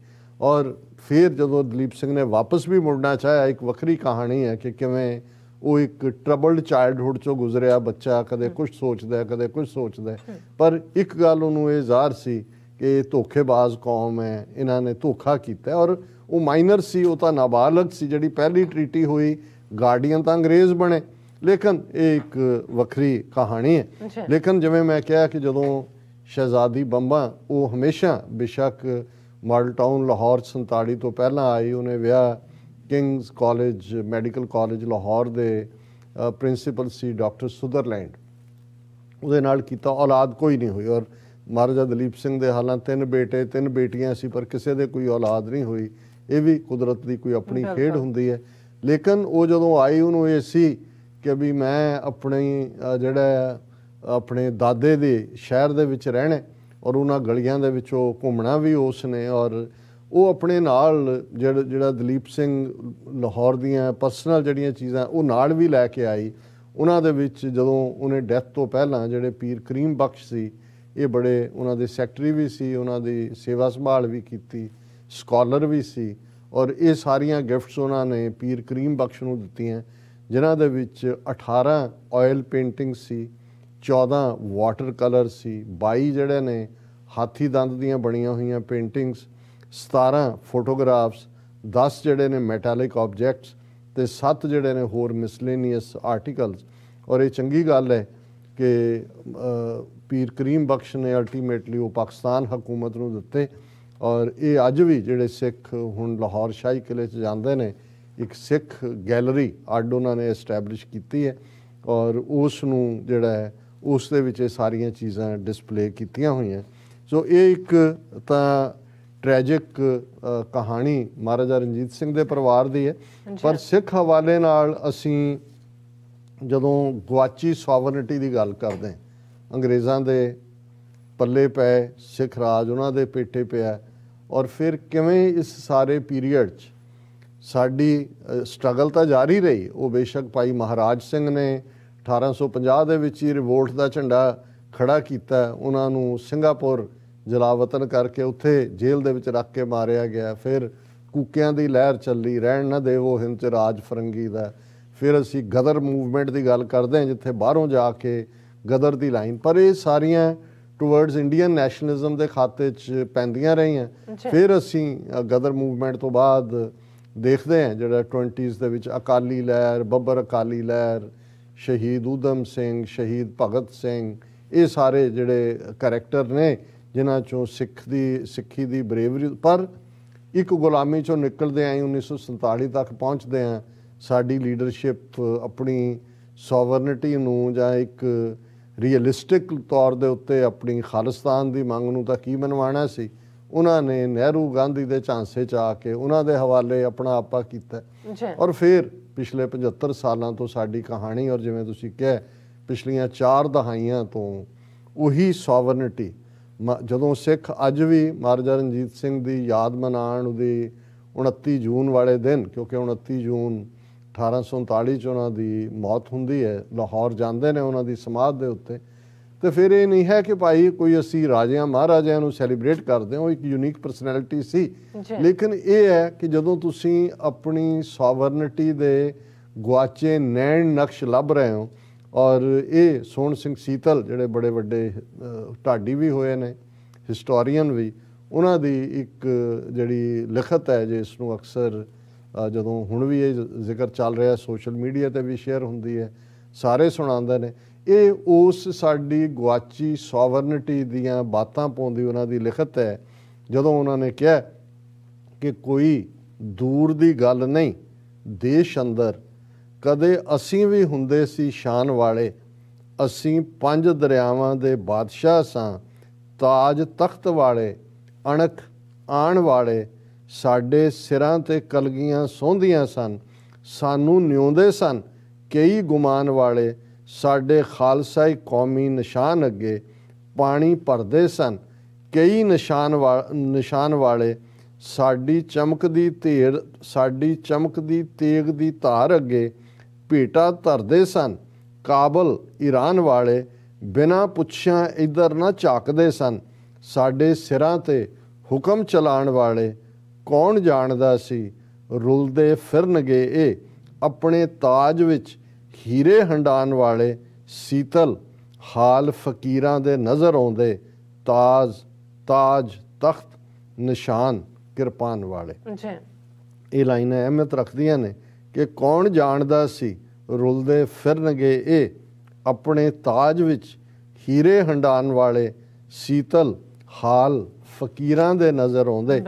ਔਰ ਫਿਰ ਜਦੋਂ ਦਲੀਪ ਸਿੰਘ ਨੇ ਵਾਪਸ ਵੀ ਮੁੜਨਾ ਚਾਹਿਆ ਇੱਕ ਵੱਖਰੀ ਕਹਾਣੀ ਹੈ ਕਿ ਕਿਵੇਂ ਉਹ ਇੱਕ ਟਰਬਲਡ ਚਾਈਲਡਹੂਡ ਚੋਂ ਗੁਜ਼ਰਿਆ ਬੱਚਾ ਕਦੇ ਕੁਝ ਸੋਚਦਾ ਹੈ ਕਦੇ ਕੁਝ ਸੋਚਦਾ ਹੈ ਪਰ ਇੱਕ ਗੱਲ ਉਹਨੂੰ ਇਹ ਜ਼ਾਹਰ ਸੀ ਕਿ ਇਹ ਧੋਖੇਬਾਜ਼ ਕੌਮ ਹੈ ਇਹਨਾਂ ਨੇ ਧੋਖਾ ਕੀਤਾ ਔਰ ਉਹ ਮਾਈਨਰ ਸੀ ਉਹ ਤਾਂ ਨਾਬਾਲਗ ਸੀ ਜਿਹੜੀ ਪਹਿਲੀ ਟ੍ਰੀਟੀ ਹੋਈ ਗਾਰਡੀਅਨ ਤਾਂ ਅੰਗਰੇਜ਼ ਬਣੇ ਲੇਕਿਨ ਇਹ ਇੱਕ ਵੱਖਰੀ ਕਹਾਣੀ ਹੈ ਲੇਕਿਨ ਜਿਵੇਂ ਮੈਂ ਕਿਹਾ ਕਿ ਜਦੋਂ ਸ਼ਹਿਜ਼ਾਦੀ ਬੰਬਾ ਉਹ ਹਮੇਸ਼ਾ ਬਿਸ਼ੱਕ ਮਾਡਲ ਟਾਊਨ ਲਾਹੌਰ 47 ਤੋਂ ਪਹਿਲਾਂ ਆਈ ਉਹਨੇ ਵਿਆਹ King's college medical college Lahore ਦੇ ਪ੍ਰਿੰਸੀਪਲ ਸੀ ਡਾਕਟਰ ਸੁਦਰਲੈਂਡ ਉਹਦੇ ਨਾਲ ਕੀਤਾ ਔਲਾਦ ਕੋਈ ਨਹੀਂ ਹੋਈ ਔਰ ਮਹਾਰਾਜਾ ਦਲੀਪ ਸਿੰਘ ਦੇ ਹਾਲਾਂ ਤਿੰਨ ਬੇਟੇ ਤਿੰਨ ਬੇਟੀਆਂ ਸੀ ਪਰ ਕਿਸੇ ਦੇ ਕੋਈ ਔਲਾਦ ਨਹੀਂ ਹੋਈ ਇਹ ਵੀ ਕੁਦਰਤ ਦੀ ਕੋਈ ਆਪਣੀ ਖੇਡ ਹੁੰਦੀ ਹੈ ਲੇਕਿਨ ਉਹ ਜਦੋਂ ਆਈ ਉਹਨੂੰ ਇਹ ਸੀ ਕਿ ਵੀ ਮੈਂ ਆਪਣੇ ਜਿਹੜਾ ਆਪਣੇ ਦਾਦੇ ਦੇ ਸ਼ਹਿਰ ਦੇ ਵਿੱਚ ਰਹਿਣਾ ਔਰ ਉਹਨਾਂ ਗਲੀਆਂ ਦੇ ਵਿੱਚੋਂ ਘੁੰਮਣਾ ਵੀ ਉਸ ਨੇ ਔਰ ਉਹ ਆਪਣੇ ਨਾਲ ਜਿਹੜਾ ਜਿਹੜਾ ਦਲੀਪ ਸਿੰਘ ਲਾਹੌਰ ਦੀਆਂ ਪਰਸਨਲ ਜਿਹੜੀਆਂ ਚੀਜ਼ਾਂ ਉਹ ਨਾਲ ਵੀ ਲੈ ਕੇ ਆਈ ਉਹਨਾਂ ਦੇ ਵਿੱਚ ਜਦੋਂ ਉਹਨੇ ਡੈਥ ਤੋਂ ਪਹਿਲਾਂ ਜਿਹੜੇ ਪੀਰ ਕਰੀਮ ਬਖਸ਼ ਸੀ ਇਹ ਬੜੇ ਉਹਨਾਂ ਦੇ ਸੈਕਟਰੀ ਵੀ ਸੀ ਉਹਨਾਂ ਦੀ ਸੇਵਾ ਸੰਭਾਲ ਵੀ ਕੀਤੀ ਸਕਾਲਰ ਵੀ ਸੀ ਔਰ ਇਹ ਸਾਰੀਆਂ ਗਿਫਟਸ ਉਹਨਾਂ ਨੇ ਪੀਰ ਕਰੀਮ ਬਖਸ਼ ਨੂੰ ਦਿੱਤੀਆਂ ਜਿਨ੍ਹਾਂ ਦੇ ਵਿੱਚ 18 ਆਇਲ ਪੇਂਟਿੰਗ ਸੀ 14 ਵਾਟਰ ਕਲਰ ਸੀ 22 ਜਿਹੜੇ ਨੇ ਹਾਥੀ ਦੰਦ ਦੀਆਂ ਬਣੀਆਂ ਹੋਈਆਂ ਪੇਂਟਿੰਗਸ 17 ਫੋਟੋਗ੍ਰਾਫਸ 10 ਜਿਹੜੇ ਨੇ ਮੈਟਾਲਿਕ ਆਬਜੈਕਟਸ ਤੇ 7 ਜਿਹੜੇ ਨੇ ਹੋਰ ਮਿਸਲੇਨੀਅਸ ਆਰਟੀਕਲਸ ਔਰ ਇਹ ਚੰਗੀ ਗੱਲ ਹੈ ਕਿ ਪੀਰ ਕਰੀਮ ਬਖਸ਼ ਨੇ ਅਲਟੀਮੇਟਲੀ ਉਹ ਪਾਕਿਸਤਾਨ ਹਕੂਮਤ ਨੂੰ ਦਿੱਤੇ ਔਰ ਇਹ ਅੱਜ ਵੀ ਜਿਹੜੇ ਸਿੱਖ ਹੁਣ ਲਾਹੌਰ ਸ਼ਾਹੀ ਕਿਲੇ 'ਚ ਜਾਂਦੇ ਨੇ ਇੱਕ ਸਿੱਖ ਗੈਲਰੀ ਅੱਡ ਉਹਨਾਂ ਨੇ ਐਸਟੈਬਲਿਸ਼ ਕੀਤੀ ਹੈ ਔਰ ਉਸ ਨੂੰ ਜਿਹੜਾ ਹੈ ਉਸ ਦੇ ਵਿੱਚ ਇਹ ਸਾਰੀਆਂ ਚੀਜ਼ਾਂ ਡਿਸਪਲੇ ਕੀਤੀਆਂ ਹੋਈਆਂ ਸੋ ਇਹ ਇੱਕ ਤਾਂ ਟ੍ਰੈਜਿਕ ਕਹਾਣੀ ਮਹਾਰਾਜਾ ਰਣਜੀਤ ਸਿੰਘ ਦੇ ਪਰਿਵਾਰ ਦੀ ਹੈ ਪਰ ਸਿੱਖ ਹਵਾਲੇ ਨਾਲ ਅਸੀਂ ਜਦੋਂ ਗਵਾਚੀ ਸੋਵਰਨਿਟੀ ਦੀ ਗੱਲ ਕਰਦੇ ਹਾਂ ਅੰਗਰੇਜ਼ਾਂ ਦੇ ਪੱਲੇ ਪਏ ਸਿੱਖ ਰਾਜ ਉਹਨਾਂ ਦੇ ਪੇਟੇ ਪਿਆ ਔਰ ਫਿਰ ਕਿਵੇਂ ਇਸ ਸਾਰੇ ਪੀਰੀਅਡ 'ਚ ਸਾਡੀ ਸਟਰਗਲ ਤਾਂ ਜਾਰੀ ਰਹੀ ਉਹ ਬੇਸ਼ੱਕ ਭਾਈ ਮਹਾਰਾਜ ਸਿੰਘ ਨੇ 1850 ਦੇ ਵਿੱਚ ਹੀ ਰਿਵੋਲਟ ਦਾ ਝੰਡਾ ਖੜਾ ਕੀਤਾ ਉਹਨਾਂ ਨੂੰ ਸਿੰਗਾਪੁਰ ਜਲਾਵਤਨ ਕਰਕੇ ਉੱਥੇ ਜੇਲ੍ਹ ਦੇ ਵਿੱਚ ਰੱਖ ਕੇ ਮਾਰਿਆ ਗਿਆ ਫਿਰ ਕੂਕਿਆਂ ਦੀ ਲਹਿਰ ਚੱਲੀ ਰਹਿਣ ਨਾ ਦੇਵੋ ਹਿੰਦ ਚ ਰਾਜ ਫਰੰਗੀ ਦਾ ਫਿਰ ਅਸੀਂ ਗਦਰ ਮੂਵਮੈਂਟ ਦੀ ਗੱਲ ਕਰਦੇ ਹਾਂ ਜਿੱਥੇ ਬਾਹਰੋਂ ਜਾ ਕੇ ਗਦਰ ਦੀ ਲਾਈਨ ਪਰ ਇਹ ਸਾਰੀਆਂ ਟੁਵਰਡਸ ਇੰਡੀਅਨ ਨੈਸ਼ਨਲਿਜ਼ਮ ਦੇ ਖਾਤੇ 'ਚ ਪੈਂਦੀਆਂ ਰਹੀਆਂ ਫਿਰ ਅਸੀਂ ਗਦਰ ਮੂਵਮੈਂਟ ਤੋਂ ਬਾਅਦ ਦੇਖਦੇ ਆ ਜਿਹੜਾ 20s ਦੇ ਵਿੱਚ ਅਕਾਲੀ ਲਹਿਰ ਬੱਬਰ ਅਕਾਲੀ ਲਹਿਰ ਸ਼ਹੀਦ ਉਦਮ ਸਿੰਘ ਸ਼ਹੀਦ ਭਗਤ ਸਿੰਘ ਇਹ ਸਾਰੇ ਜਿਹੜੇ ਕੈਰੈਕਟਰ ਨੇ ਜਿਨ੍ਹਾਂ ਚੋਂ ਸਿੱਖ ਦੀ ਸਿੱਖੀ ਦੀ ਬਰੇਵਰੀ ਪਰ ਇੱਕ ਗੁਲਾਮੀ ਚੋਂ ਨਿਕਲਦੇ ਆਏ 1947 ਤੱਕ ਪਹੁੰਚਦੇ ਆ ਸਾਡੀ ਲੀਡਰਸ਼ਿਪ ਆਪਣੀ ਸੋਵਰਨਿਟੀ ਨੂੰ ਜਾਂ ਇੱਕ ਰੀਅਲਿਸਟਿਕ ਤੌਰ ਦੇ ਉੱਤੇ ਆਪਣੀ ਖਾਲਿਸਤਾਨ ਦੀ ਮੰਗ ਨੂੰ ਤਾਂ ਕੀ ਮਨਵਾਣਾ ਸੀ ਉਹਨਾਂ ਨੇ ਨਹਿਰੂ ਗਾਂਧੀ ਦੇ ਝਾਂਸੇ 'ਚ ਆ ਕੇ ਉਹਨਾਂ ਦੇ ਹਵਾਲੇ ਆਪਣਾ ਆਪਾ ਕੀਤਾ ਔਰ ਫਿਰ ਪਿਛਲੇ 75 ਸਾਲਾਂ ਤੋਂ ਸਾਡੀ ਕਹਾਣੀ ਔਰ ਜਿਵੇਂ ਤੁਸੀਂ ਕਿਹਾ ਪਿਛਲੀਆਂ 4 ਦਹਾਈਆਂ ਤੋਂ ਉਹੀ ਸੋਵਰਨਿਟੀ ਜਦੋਂ ਸਿੱਖ ਅੱਜ ਵੀ ਮਹਾਰਾਜਾ ਰਣਜੀਤ ਸਿੰਘ ਦੀ ਯਾਦ ਮਨਾਉਣ ਦੀ 29 ਜੂਨ ਵਾਲੇ ਦਿਨ ਕਿਉਂਕਿ 29 ਜੂਨ 1839 ਚ ਉਹਨਾਂ ਦੀ ਮੌਤ ਹੁੰਦੀ ਹੈ ਲਾਹੌਰ ਜਾਂਦੇ ਨੇ ਉਹਨਾਂ ਦੀ ਸਮਾਧ ਦੇ ਉੱਤੇ ਤੇ ਫਿਰ ਇਹ ਨਹੀਂ ਹੈ ਕਿ ਭਾਈ ਕੋਈ ਅਸੀਂ ਰਾਜਿਆਂ ਮਹਾਰਾਜਿਆਂ ਨੂੰ ਸੈਲੀਬ੍ਰੇਟ ਕਰਦੇ ਹਾਂ ਉਹ ਇੱਕ ਯੂਨੀਕ ਪਰਸਨੈਲਿਟੀ ਸੀ ਲੇਕਿਨ ਇਹ ਹੈ ਕਿ ਜਦੋਂ ਤੁਸੀਂ ਆਪਣੀ ਸੋਵਰਨਿਟੀ ਦੇ ਗਵਾਚੇ ਨੈਣ ਨਕਸ਼ ਲੱਭ ਰਹੇ ਹੋ ਔਰ ਇਹ ਸੋਹਣ ਸਿੰਘ ਸੀਤਲ ਜਿਹੜੇ ਬੜੇ ਵੱਡੇ ਢਾਡੀ ਵੀ ਹੋਏ ਨੇ ਹਿਸਟੋਰੀਅਨ ਵੀ ਉਹਨਾਂ ਦੀ ਇੱਕ ਜਿਹੜੀ ਲਿਖਤ ਹੈ ਜੇ ਇਸ ਨੂੰ ਅਕਸਰ ਜਦੋਂ ਹੁਣ ਵੀ ਇਹ ਜ਼ਿਕਰ ਚੱਲ ਰਿਹਾ ਸੋਸ਼ਲ ਮੀਡੀਆ ਤੇ ਵੀ ਸ਼ੇਅਰ ਹੁੰਦੀ ਹੈ ਸਾਰੇ ਸੁਣਾਉਂਦੇ ਨੇ ਇਹ ਉਸ ਸਾਡੀ ਗਵਾਚੀ ਸੋਵਰਨਿਟੀ ਦੀਆਂ ਬਾਤਾਂ ਪਾਉਂਦੀ ਉਹਨਾਂ ਦੀ ਲਿਖਤ ਹੈ ਜਦੋਂ ਉਹਨਾਂ ਨੇ ਕਿਹਾ ਕਿ ਕੋਈ ਦੂਰ ਦੀ ਗੱਲ ਨਹੀਂ ਦੇਸ਼ ਅੰਦਰ ਕਦੇ ਅਸੀਂ ਵੀ ਹੁੰਦੇ ਸੀ ਸ਼ਾਨ ਵਾਲੇ ਅਸੀਂ ਪੰਜ ਦਰਿਆਵਾਂ ਦੇ ਬਾਦਸ਼ਾਹ ਸਾਂ ਤਾਜ ਤਖਤ ਵਾਲੇ ਅਣਖ ਆਣ ਵਾਲੇ ਸਾਡੇ ਸਿਰਾਂ ਤੇ ਕਲਗੀਆਂ ਸੌਂਦੀਆਂ ਸਨ ਸਾਨੂੰ ਨਿਉਂਦੇ ਸਨ ਕਈ ਗੁਮਾਨ ਵਾਲੇ ਸਾਡੇ ਖਾਲਸਾਈ ਕੌਮੀ ਨਿਸ਼ਾਨ ਅੱਗੇ ਪਾਣੀ ਭਰਦੇ ਸਨ ਕਈ ਨਿਸ਼ਾਨ ਨਿਸ਼ਾਨ ਵਾਲੇ ਸਾਡੀ ਚਮਕਦੀ ਧੀਰ ਸਾਡੀ ਚਮਕਦੀ ਤੇਗ ਦੀ ਧਾਰ ਅੱਗੇ ਭੇਟਾ ਧਰਦੇ ਸਨ ਕਾਬਲ ਈਰਾਨ ਵਾਲੇ ਬਿਨਾ ਪੁੱਛਿਆ ਇਧਰ ਨਾ ਝਾਕਦੇ ਸਨ ਸਾਡੇ ਸਿਰਾਂ ਤੇ ਹੁਕਮ ਚਲਾਉਣ ਵਾਲੇ ਕੌਣ ਜਾਣਦਾ ਸੀ ਰੁਲਦੇ ਫਿਰਨਗੇ ਇਹ ਆਪਣੇ ਤਾਜ ਵਿੱਚ ਖੀਰੇ ਹੰਡਾਨ ਵਾਲੇ ਸੀਤਲ ਹਾਲ ਫਕੀਰਾਂ ਦੇ ਨਜ਼ਰ ਆਉਂਦੇ ਤਾਜ ਤਾਜ ਤਖਤ ਨਿਸ਼ਾਨ ਕਿਰਪਾਨ ਵਾਲੇ ਜੀ ਇਹ ਲਾਈਨਾਂ ਅਹਿਮਤ ਰੱਖਦੀਆਂ ਨੇ ਕਿ ਕੌਣ ਜਾਣਦਾ ਸੀ ਰੁਲਦੇ ਫਿਰਨਗੇ ਇਹ ਆਪਣੇ ਤਾਜ ਵਿੱਚ ਹੀਰੇ ਹੰਡਾਨ ਵਾਲੇ ਸੀਤਲ ਹਾਲ ਫਕੀਰਾਂ ਦੇ ਨਜ਼ਰ ਆਉਂਦੇ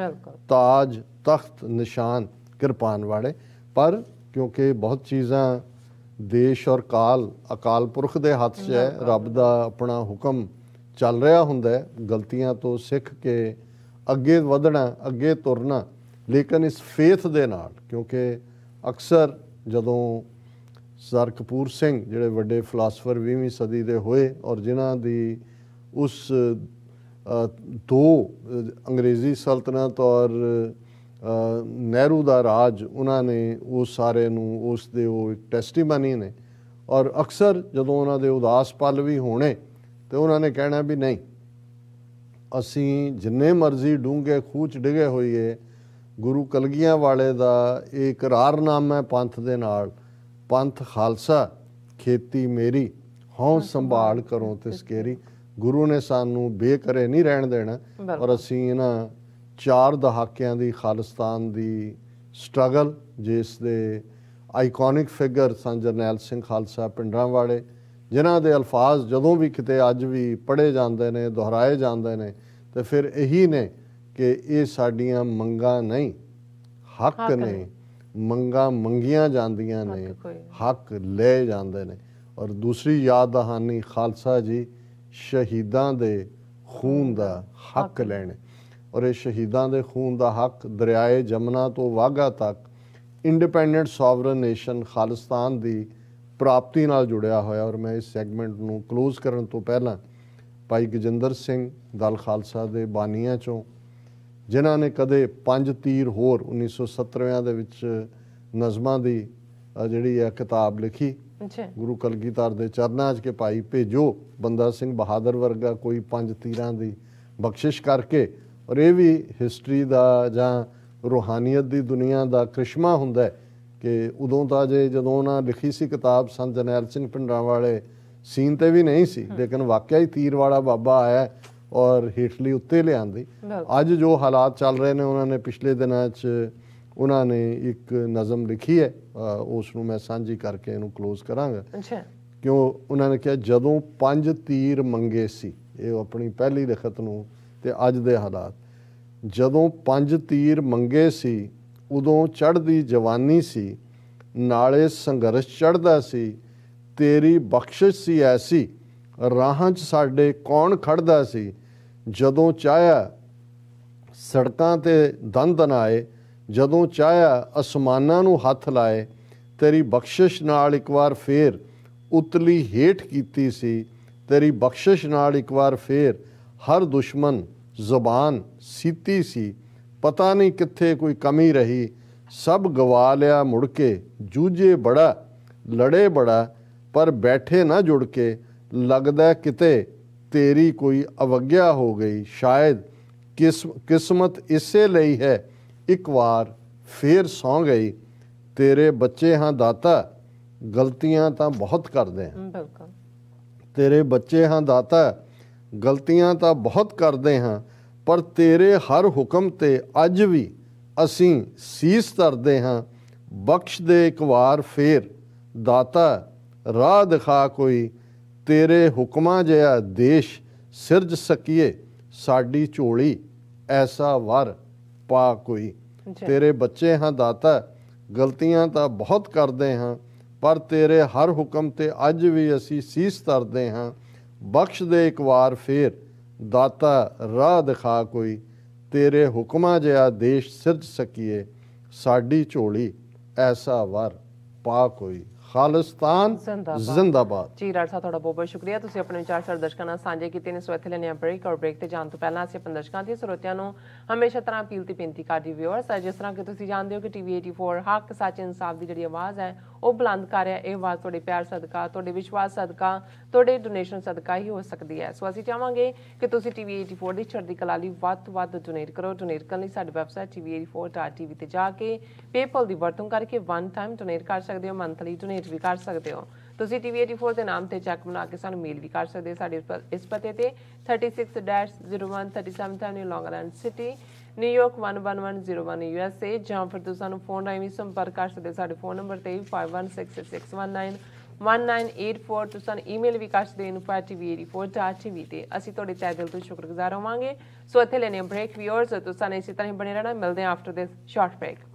ਤਾਜ ਤਖਤ ਨਿਸ਼ਾਨ ਕਿਰਪਾਨ ਵਾਲੇ ਪਰ ਕਿਉਂਕਿ ਬਹੁਤ ਚੀਜ਼ਾਂ ਦੇਸ਼ ਔਰ ਕਾਲ ਅਕਾਲ ਪੁਰਖ ਦੇ ਹੱਥ 'ਚ ਹੈ ਰੱਬ ਦਾ ਆਪਣਾ ਹੁਕਮ ਚੱਲ ਰਿਹਾ ਹੁੰਦਾ ਹੈ ਗਲਤੀਆਂ ਤੋਂ ਸਿੱਖ ਕੇ ਅੱਗੇ ਵਧਣਾ ਅੱਗੇ ਤੁਰਨਾ ਲੇਕਿਨ ਇਸ ਫੇਥ ਦੇ ਨਾਲ ਕਿਉਂਕਿ ਅਕਸਰ ਜਦੋਂ ਸਰ ਕਪੂਰ ਸਿੰਘ ਜਿਹੜੇ ਵੱਡੇ ਫਿਲਾਸਫਰ 20ਵੀਂ ਸਦੀ ਦੇ ਹੋਏ ਔਰ ਜਿਨ੍ਹਾਂ ਦੀ ਉਸ ਦੋ ਅੰਗਰੇਜ਼ੀ ਸਲਤਨਤ ਔਰ ਨਹਿਰੂ ਦਾ ਰਾਜ ਉਹਨਾਂ ਨੇ ਉਸ ਸਾਰੇ ਨੂੰ ਉਸ ਦੇ ਉਹ ਟੈਸਟੀਮਨੀ ਨੇ ਔਰ ਅਕਸਰ ਜਦੋਂ ਉਹਨਾਂ ਦੇ ਉਦਾਸ ਪਲ ਵੀ ਹੋਣੇ ਤੇ ਉਹਨਾਂ ਨੇ ਕਹਿਣਾ ਵੀ ਨਹੀਂ ਅਸੀਂ ਜਿੰਨੇ ਮਰਜ਼ੀ ਡੂੰਘੇ ਖੂਚ ਡਿਗੇ ਹੋਈਏ ਗੁਰੂ ਕਲਗੀਆਂ ਵਾਲੇ ਦਾ ਇਹ ਇਕਰਾਰਨਾਮਾ ਪੰਥ ਦੇ ਨਾਲ ਪੰਥ ਖਾਲਸਾ ਖੇਤੀ ਮੇਰੀ ਹਉ ਸੰਭਾਲ ਕਰੋ ਤਿਸ ਕੇਰੀ ਗੁਰੂ ਨੇ ਸਾਨੂੰ ਬੇਕਰੇ ਨਹੀਂ ਰਹਿਣ ਦੇਣਾ ਔਰ ਅਸੀਂ ਇਹਨਾਂ ਚਾਰ ਦਹਾਕਿਆਂ ਦੀ ਖਾਲਿਸਤਾਨ ਦੀ ਸਟਰਗਲ ਜਿਸ ਦੇ ਆਈਕੋਨਿਕ ਫਿਗਰ ਸੰ ਜਰਨੈਲ ਸਿੰਘ ਖਾਲਸਾ ਪਿੰਡਰਾਂ ਵਾਲੇ ਜਿਨ੍ਹਾਂ ਦੇ ਅਲਫਾਜ਼ ਜਦੋਂ ਵੀ ਕਿਤੇ ਅੱਜ ਵੀ ਪੜ੍ਹੇ ਜਾਂਦੇ ਨੇ ਦੁਹਰਾਏ ਜਾਂਦੇ ਨੇ ਤੇ ਫਿਰ ਇਹੀ ਨੇ ਕਿ ਇਹ ਸਾਡੀਆਂ ਮੰਗਾਂ ਨਹੀਂ ਹੱਕ ਨੇ ਮੰਗਾਂ ਮੰਗੀਆਂ ਜਾਂਦੀਆਂ ਨੇ ਹੱਕ ਲੈ ਜਾਂਦੇ ਨੇ ਔਰ ਦੂਸਰੀ ਯਾਦ ਦਹਾਨੀ ਖਾਲਸਾ ਜੀ ਸ਼ਹੀਦਾਂ ਦੇ ਖੂਨ ਦਾ ਹੱਕ ਲੈਣੇ ਔਰ ਇਹ ਸ਼ਹੀਦਾਂ ਦੇ ਖੂਨ ਦਾ ਹੱਕ ਦਰਿਆਏ ਜਮਨਾ ਤੋਂ ਵਾਗਾ ਤੱਕ ਇੰਡੀਪੈਂਡੈਂਟ ਸੋਵਰਨ ਨੇਸ਼ਨ ਖਾਲਿਸਤਾਨ ਦੀ ਪ੍ਰਾਪਤੀ ਨਾਲ ਜੁੜਿਆ ਹੋਇਆ ਔਰ ਮੈਂ ਇਸ ਸੈਗਮੈਂਟ ਨੂੰ ক্লোਜ਼ ਕਰਨ ਤੋਂ ਪਹਿਲਾਂ ਭਾਈ ਗਜਿੰਦਰ ਸਿੰਘ ਦਲ ਖਾਲਸਾ ਦੇ ਬਾਨੀਆਂ ਚੋਂ ਜਿਨ੍ਹਾਂ ਨੇ ਕਦੇ ਪੰਜ ਤੀਰ ਹੋਰ 1970ਆਂ ਦੇ ਵਿੱਚ ਨਜ਼ਮਾਂ ਦੀ ਜਿਹੜੀ ਹੈ ਕਿਤਾਬ ਲਿਖੀ ਗੁਰੂ ਕਲਗੀਧਰ ਦੇ ਚਰਨਾਂ 'ਚ ਕੇ ਭਾਈ ਭੇਜੋ ਬੰਦਾ ਸਿੰਘ ਬਹਾਦਰ ਵਰਗਾ ਕੋਈ ਪੰਜ ਤੀਰਾਂ ਦੀ ਬਖਸ਼ਿਸ਼ ਕਰਕੇ ਔਰ ਇਹ ਵੀ ਹਿਸਟਰੀ ਦਾ ਜਾਂ ਰੂਹਾਨੀਅਤ ਦੀ ਦੁਨੀਆ ਦਾ ਕ੍ਰਿਸ਼ਮਾ ਹੁੰਦਾ ਕਿ ਉਦੋਂ ਤਾਂ ਜੇ ਜਦੋਂ ਉਹਨਾਂ ਲਿਖੀ ਸੀ ਕਿਤਾਬ ਸੰਤ ਜਨੈਲ ਸਿੰਘ ਪਿੰਡਰਾ ਵਾਲੇ ਸੀਨ ਤੇ ਵੀ ਨਹੀਂ ਸੀ ਲੇਕਿਨ ਵਾਕਿਆ ਹੀ ਤੀਰ ਵਾਲਾ ਬਾਬਾ ਆਇਆ ਔਰ ਹੇਠਲੀ ਉੱਤੇ ਲਿਆਂਦੀ ਅੱਜ ਜੋ ਹਾਲਾਤ ਚੱਲ ਰਹੇ ਨੇ ਉਹਨਾਂ ਨੇ ਪਿਛਲੇ ਦਿਨਾਂ 'ਚ ਉਹਨਾਂ ਨੇ ਇੱਕ ਨਜ਼ਮ ਲਿਖੀ ਹੈ ਉਸ ਨੂੰ ਮੈਂ ਸਾਂਝੀ ਕਰਕੇ ਇਹਨੂੰ ক্লোਜ਼ ਕਰਾਂਗਾ ਅੱਛਾ ਕਿਉਂ ਉਹਨਾਂ ਨੇ ਕਿਹਾ ਜਦੋਂ ਪੰਜ ਤੀਰ ਮੰਗੇ ਸੀ ਇਹ ਆਪਣੀ ਪਹਿਲੀ ਲਿਖਤ ਨੂੰ ਤੇ ਅੱਜ ਦੇ ਹਾਲਾਤ ਜਦੋਂ ਪੰਜ ਤੀਰ ਮੰਗੇ ਸੀ ਉਦੋਂ ਚੜ੍ਹਦੀ ਜਵਾਨੀ ਸੀ ਨਾਲੇ ਸੰਘਰਸ਼ ਚੜਦਾ ਸੀ ਤੇਰੀ ਬਖਸ਼ਿਸ਼ ਸੀ ਐਸੀ ਰਾਹਾਂ 'ਚ ਸਾਡੇ ਕੌਣ ਖੜਦਾ ਸੀ ਜਦੋਂ ਚਾਹਿਆ ਸੜਕਾਂ ਤੇ ਦੰਦਨ ਆਏ ਜਦੋਂ ਚਾਹਿਆ ਅਸਮਾਨਾਂ ਨੂੰ ਹੱਥ ਲਾਏ ਤੇਰੀ ਬਖਸ਼ਿਸ਼ ਨਾਲ ਇੱਕ ਵਾਰ ਫੇਰ ਉਤਲੀ ਹੇਠ ਕੀਤੀ ਸੀ ਤੇਰੀ ਬਖਸ਼ਿਸ਼ ਨਾਲ ਇੱਕ ਵਾਰ ਫੇਰ ਹਰ ਦੁਸ਼ਮਣ ਜ਼ੁਬਾਨ ਸੀਤੀ ਸੀ ਪਤਾ ਨਹੀਂ ਕਿੱਥੇ ਕੋਈ ਕਮੀ ਰਹੀ ਸਭ ਗਵਾ ਲਿਆ ਮੁੜ ਕੇ ਜੂਝੇ ਬੜਾ ਲੜੇ ਬੜਾ ਪਰ ਬੈਠੇ ਨਾ ਜੁੜ ਕੇ ਲੱਗਦਾ ਕਿਤੇ ਤੇਰੀ ਕੋਈ ਅਵਗਿਆ ਹੋ ਗਈ ਸ਼ਾਇਦ ਕਿਸਮਤ ਇਸੇ ਲਈ ਹੈ ਇੱਕ ਵਾਰ ਫੇਰ ਸੌ ਗਈ ਤੇਰੇ ਬੱਚੇ ਹਾਂ ਦਾਤਾ ਗਲਤੀਆਂ ਤਾਂ ਬਹੁਤ ਕਰਦੇ ਆ ਬਿਲਕੁਲ ਤੇਰੇ ਬੱਚੇ ਹਾਂ ਦਾਤਾ ਗਲਤੀਆਂ ਤਾਂ ਬਹੁਤ ਕਰਦੇ ਹਾਂ ਪਰ ਤੇਰੇ ਹਰ ਹੁਕਮ ਤੇ ਅੱਜ ਵੀ ਅਸੀਂ ਸੀਸ ਧਰਦੇ ਹਾਂ ਬਖਸ਼ ਦੇ ਇੱਕ ਵਾਰ ਫੇਰ ਦਾਤਾ ਰਾਹ ਦਿਖਾ ਕੋਈ ਤੇਰੇ ਹੁਕਮਾਂ ਜਿਹਾ ਦੇਸ਼ ਸਿਰਜ ਸਕੀਏ ਸਾਡੀ ਝੋਲੀ ਐਸਾ ਵਰ ਪਾ ਕੋਈ ਤੇਰੇ ਬੱਚੇ ਹਾਂ ਦਾਤਾ ਗਲਤੀਆਂ ਤਾਂ ਬਹੁਤ ਕਰਦੇ ਹਾਂ ਪਰ ਤੇਰੇ ਹਰ ਹੁਕਮ ਤੇ ਅੱਜ ਵੀ ਅਸੀਂ ਸੀਸ ਧਰਦੇ ਹਾਂ ਬਖਸ਼ ਦੇ ਇੱਕ ਵਾਰ ਫੇਰ ਦਾਤਾ ਰਾਹ ਦਿਖਾ ਕੋਈ ਤੇਰੇ ਹੁਕਮਾਂ ਜਿਆ ਦੇਸ਼ ਸਿਰਜ ਸਕੀਏ ਸਾਡੀ ਝੋਲੀ ਐਸਾ ਵਰ ਪਾ ਕੋਈ ਖਾਲਿਸਤਾਨ ਜ਼ਿੰਦਾਬਾਦ ਜੀ ਰਾਜ ਸਾਹਿਬ ਤੁਹਾਡਾ ਬਹੁਤ ਬਹੁਤ ਸ਼ੁਕਰੀਆ ਤੁਸੀਂ ਆਪਣੇ ਵਿਚਾਰ ਸਾਡੇ ਦਰਸ਼ਕਾਂ ਨਾਲ ਸਾਂਝੇ ਕੀਤੇ ਨੇ ਸੋ ਇੱਥੇ ਲੈਣੇ ਆ ਬ੍ਰੇਕ ਔਰ ਬ੍ਰੇਕ ਤੇ ਜਾਣ ਤੋਂ ਪਹਿਲਾਂ ਅਸੀਂ ਆਪਣੇ ਦਰਸ਼ਕਾਂ ਦੀ ਸਰੋਤਿਆਂ ਨੂੰ ਹਮੇਸ਼ਾ ਤਰ੍ਹਾਂ ਅਪੀਲ ਤੇ ਬੇਨਤੀ ਕਰਦੀ ਵਿਊਅਰਸ ਜਿਸ ਤਰ੍ਹਾਂ ਕਿ ਤੁਸੀਂ ਜਾਣਦੇ ਹੋ ਕਿ ਟੀਵੀ 84 ਹੱਕ ਸੱਚ ਇਨਸਾਫ ਦੀ ਜਿਹੜੀ ਆਵਾਜ਼ ਹੈ ਉਹ ਬੁਲੰਦ ਕਰ ਰਿਹਾ ਇਹ ਆਵਾਜ਼ ਤੁਹਾਡੇ ਪਿਆਰ ਸਦਕਾ ਤੁਹਾਡੇ ਵਿਸ਼ਵਾਸ ਸਦਕਾ ਤੁਹਾਡੇ ਡੋਨੇਸ਼ਨ ਸਦਕਾ ਹੀ ਹੋ ਸਕਦੀ ਹੈ ਸੋ ਅਸੀਂ ਚਾਹਾਂਗੇ ਕਿ ਤੁਸੀਂ ਟੀਵੀ 84 ਦੀ ਛੜਦੀ ਕਲਾ ਲਈ ਵੱਧ ਤੋਂ ਵੱਧ ਡੋਨੇਟ ਕਰੋ ਡੋਨੇਟ ਕਰਨ ਲਈ ਸਾਡੀ ਵੈਬਸਾਈਟ tv84.tv ਤੇ ਜਾ ਕੇ ਪੇਪਲ ਦੀ ਵਰਤੋਂ ਕਰਕੇ ਵਨ ਟਾਈਮ ਡੋਨੇਟ ਕਰ ਸਕਦੇ ਹੋ ਮੰਥਲੀ ਡੋਨੇਟ ਵੀ ਕਰ ਸਕਦੇ ਹੋ ਤੁਸੀਂ TV84 ਦੇ ਨਾਮ ਤੇ ਚੈੱਕ ਬਣਾ ਕੇ ਸਾਨੂੰ ਮੇਲ ਵੀ ਕਰ ਸਕਦੇ ਹੋ ਸਾਡੇ ਇਸ ਪਤੇ ਤੇ 36-0137 Long Island City New York 11101 USA ਜਾਂ ਫਿਰ ਤੁਸੀਂ ਸਾਨੂੰ ਫੋਨ ਰਾਹੀਂ ਸੰਪਰਕ ਕਰ ਸਕਦੇ ਸਾਡੇ ਫੋਨ ਨੰਬਰ ਤੇ 516619 ਤੁਸੀਂ ਈਮੇਲ ਵੀ ਕਰ ਸਕਦੇ info@tv84.tv ਤੇ ਅਸੀਂ ਤੁਹਾਡੇ ਤਹਿ ਦਿਲ ਤੋਂ ਸ਼ੁਕਰਗੁਜ਼ਾਰ ਹੋਵਾਂਗੇ ਸੋ ਇੱਥੇ ਲੈਨੇ ਬ੍ਰੇਕ ਵੀਅਰਸ ਤੁਸੀਂ ਸਾਨੂੰ ਇਸੇ ਤਰ੍ਹਾਂ ਹੀ ਬਣੇ ਰਹਿਣਾ ਮਿਲਦੇ ਆਫਟਰ ਦਿਸ ਸ਼ਾਰਟ ਬ੍ਰੇਕ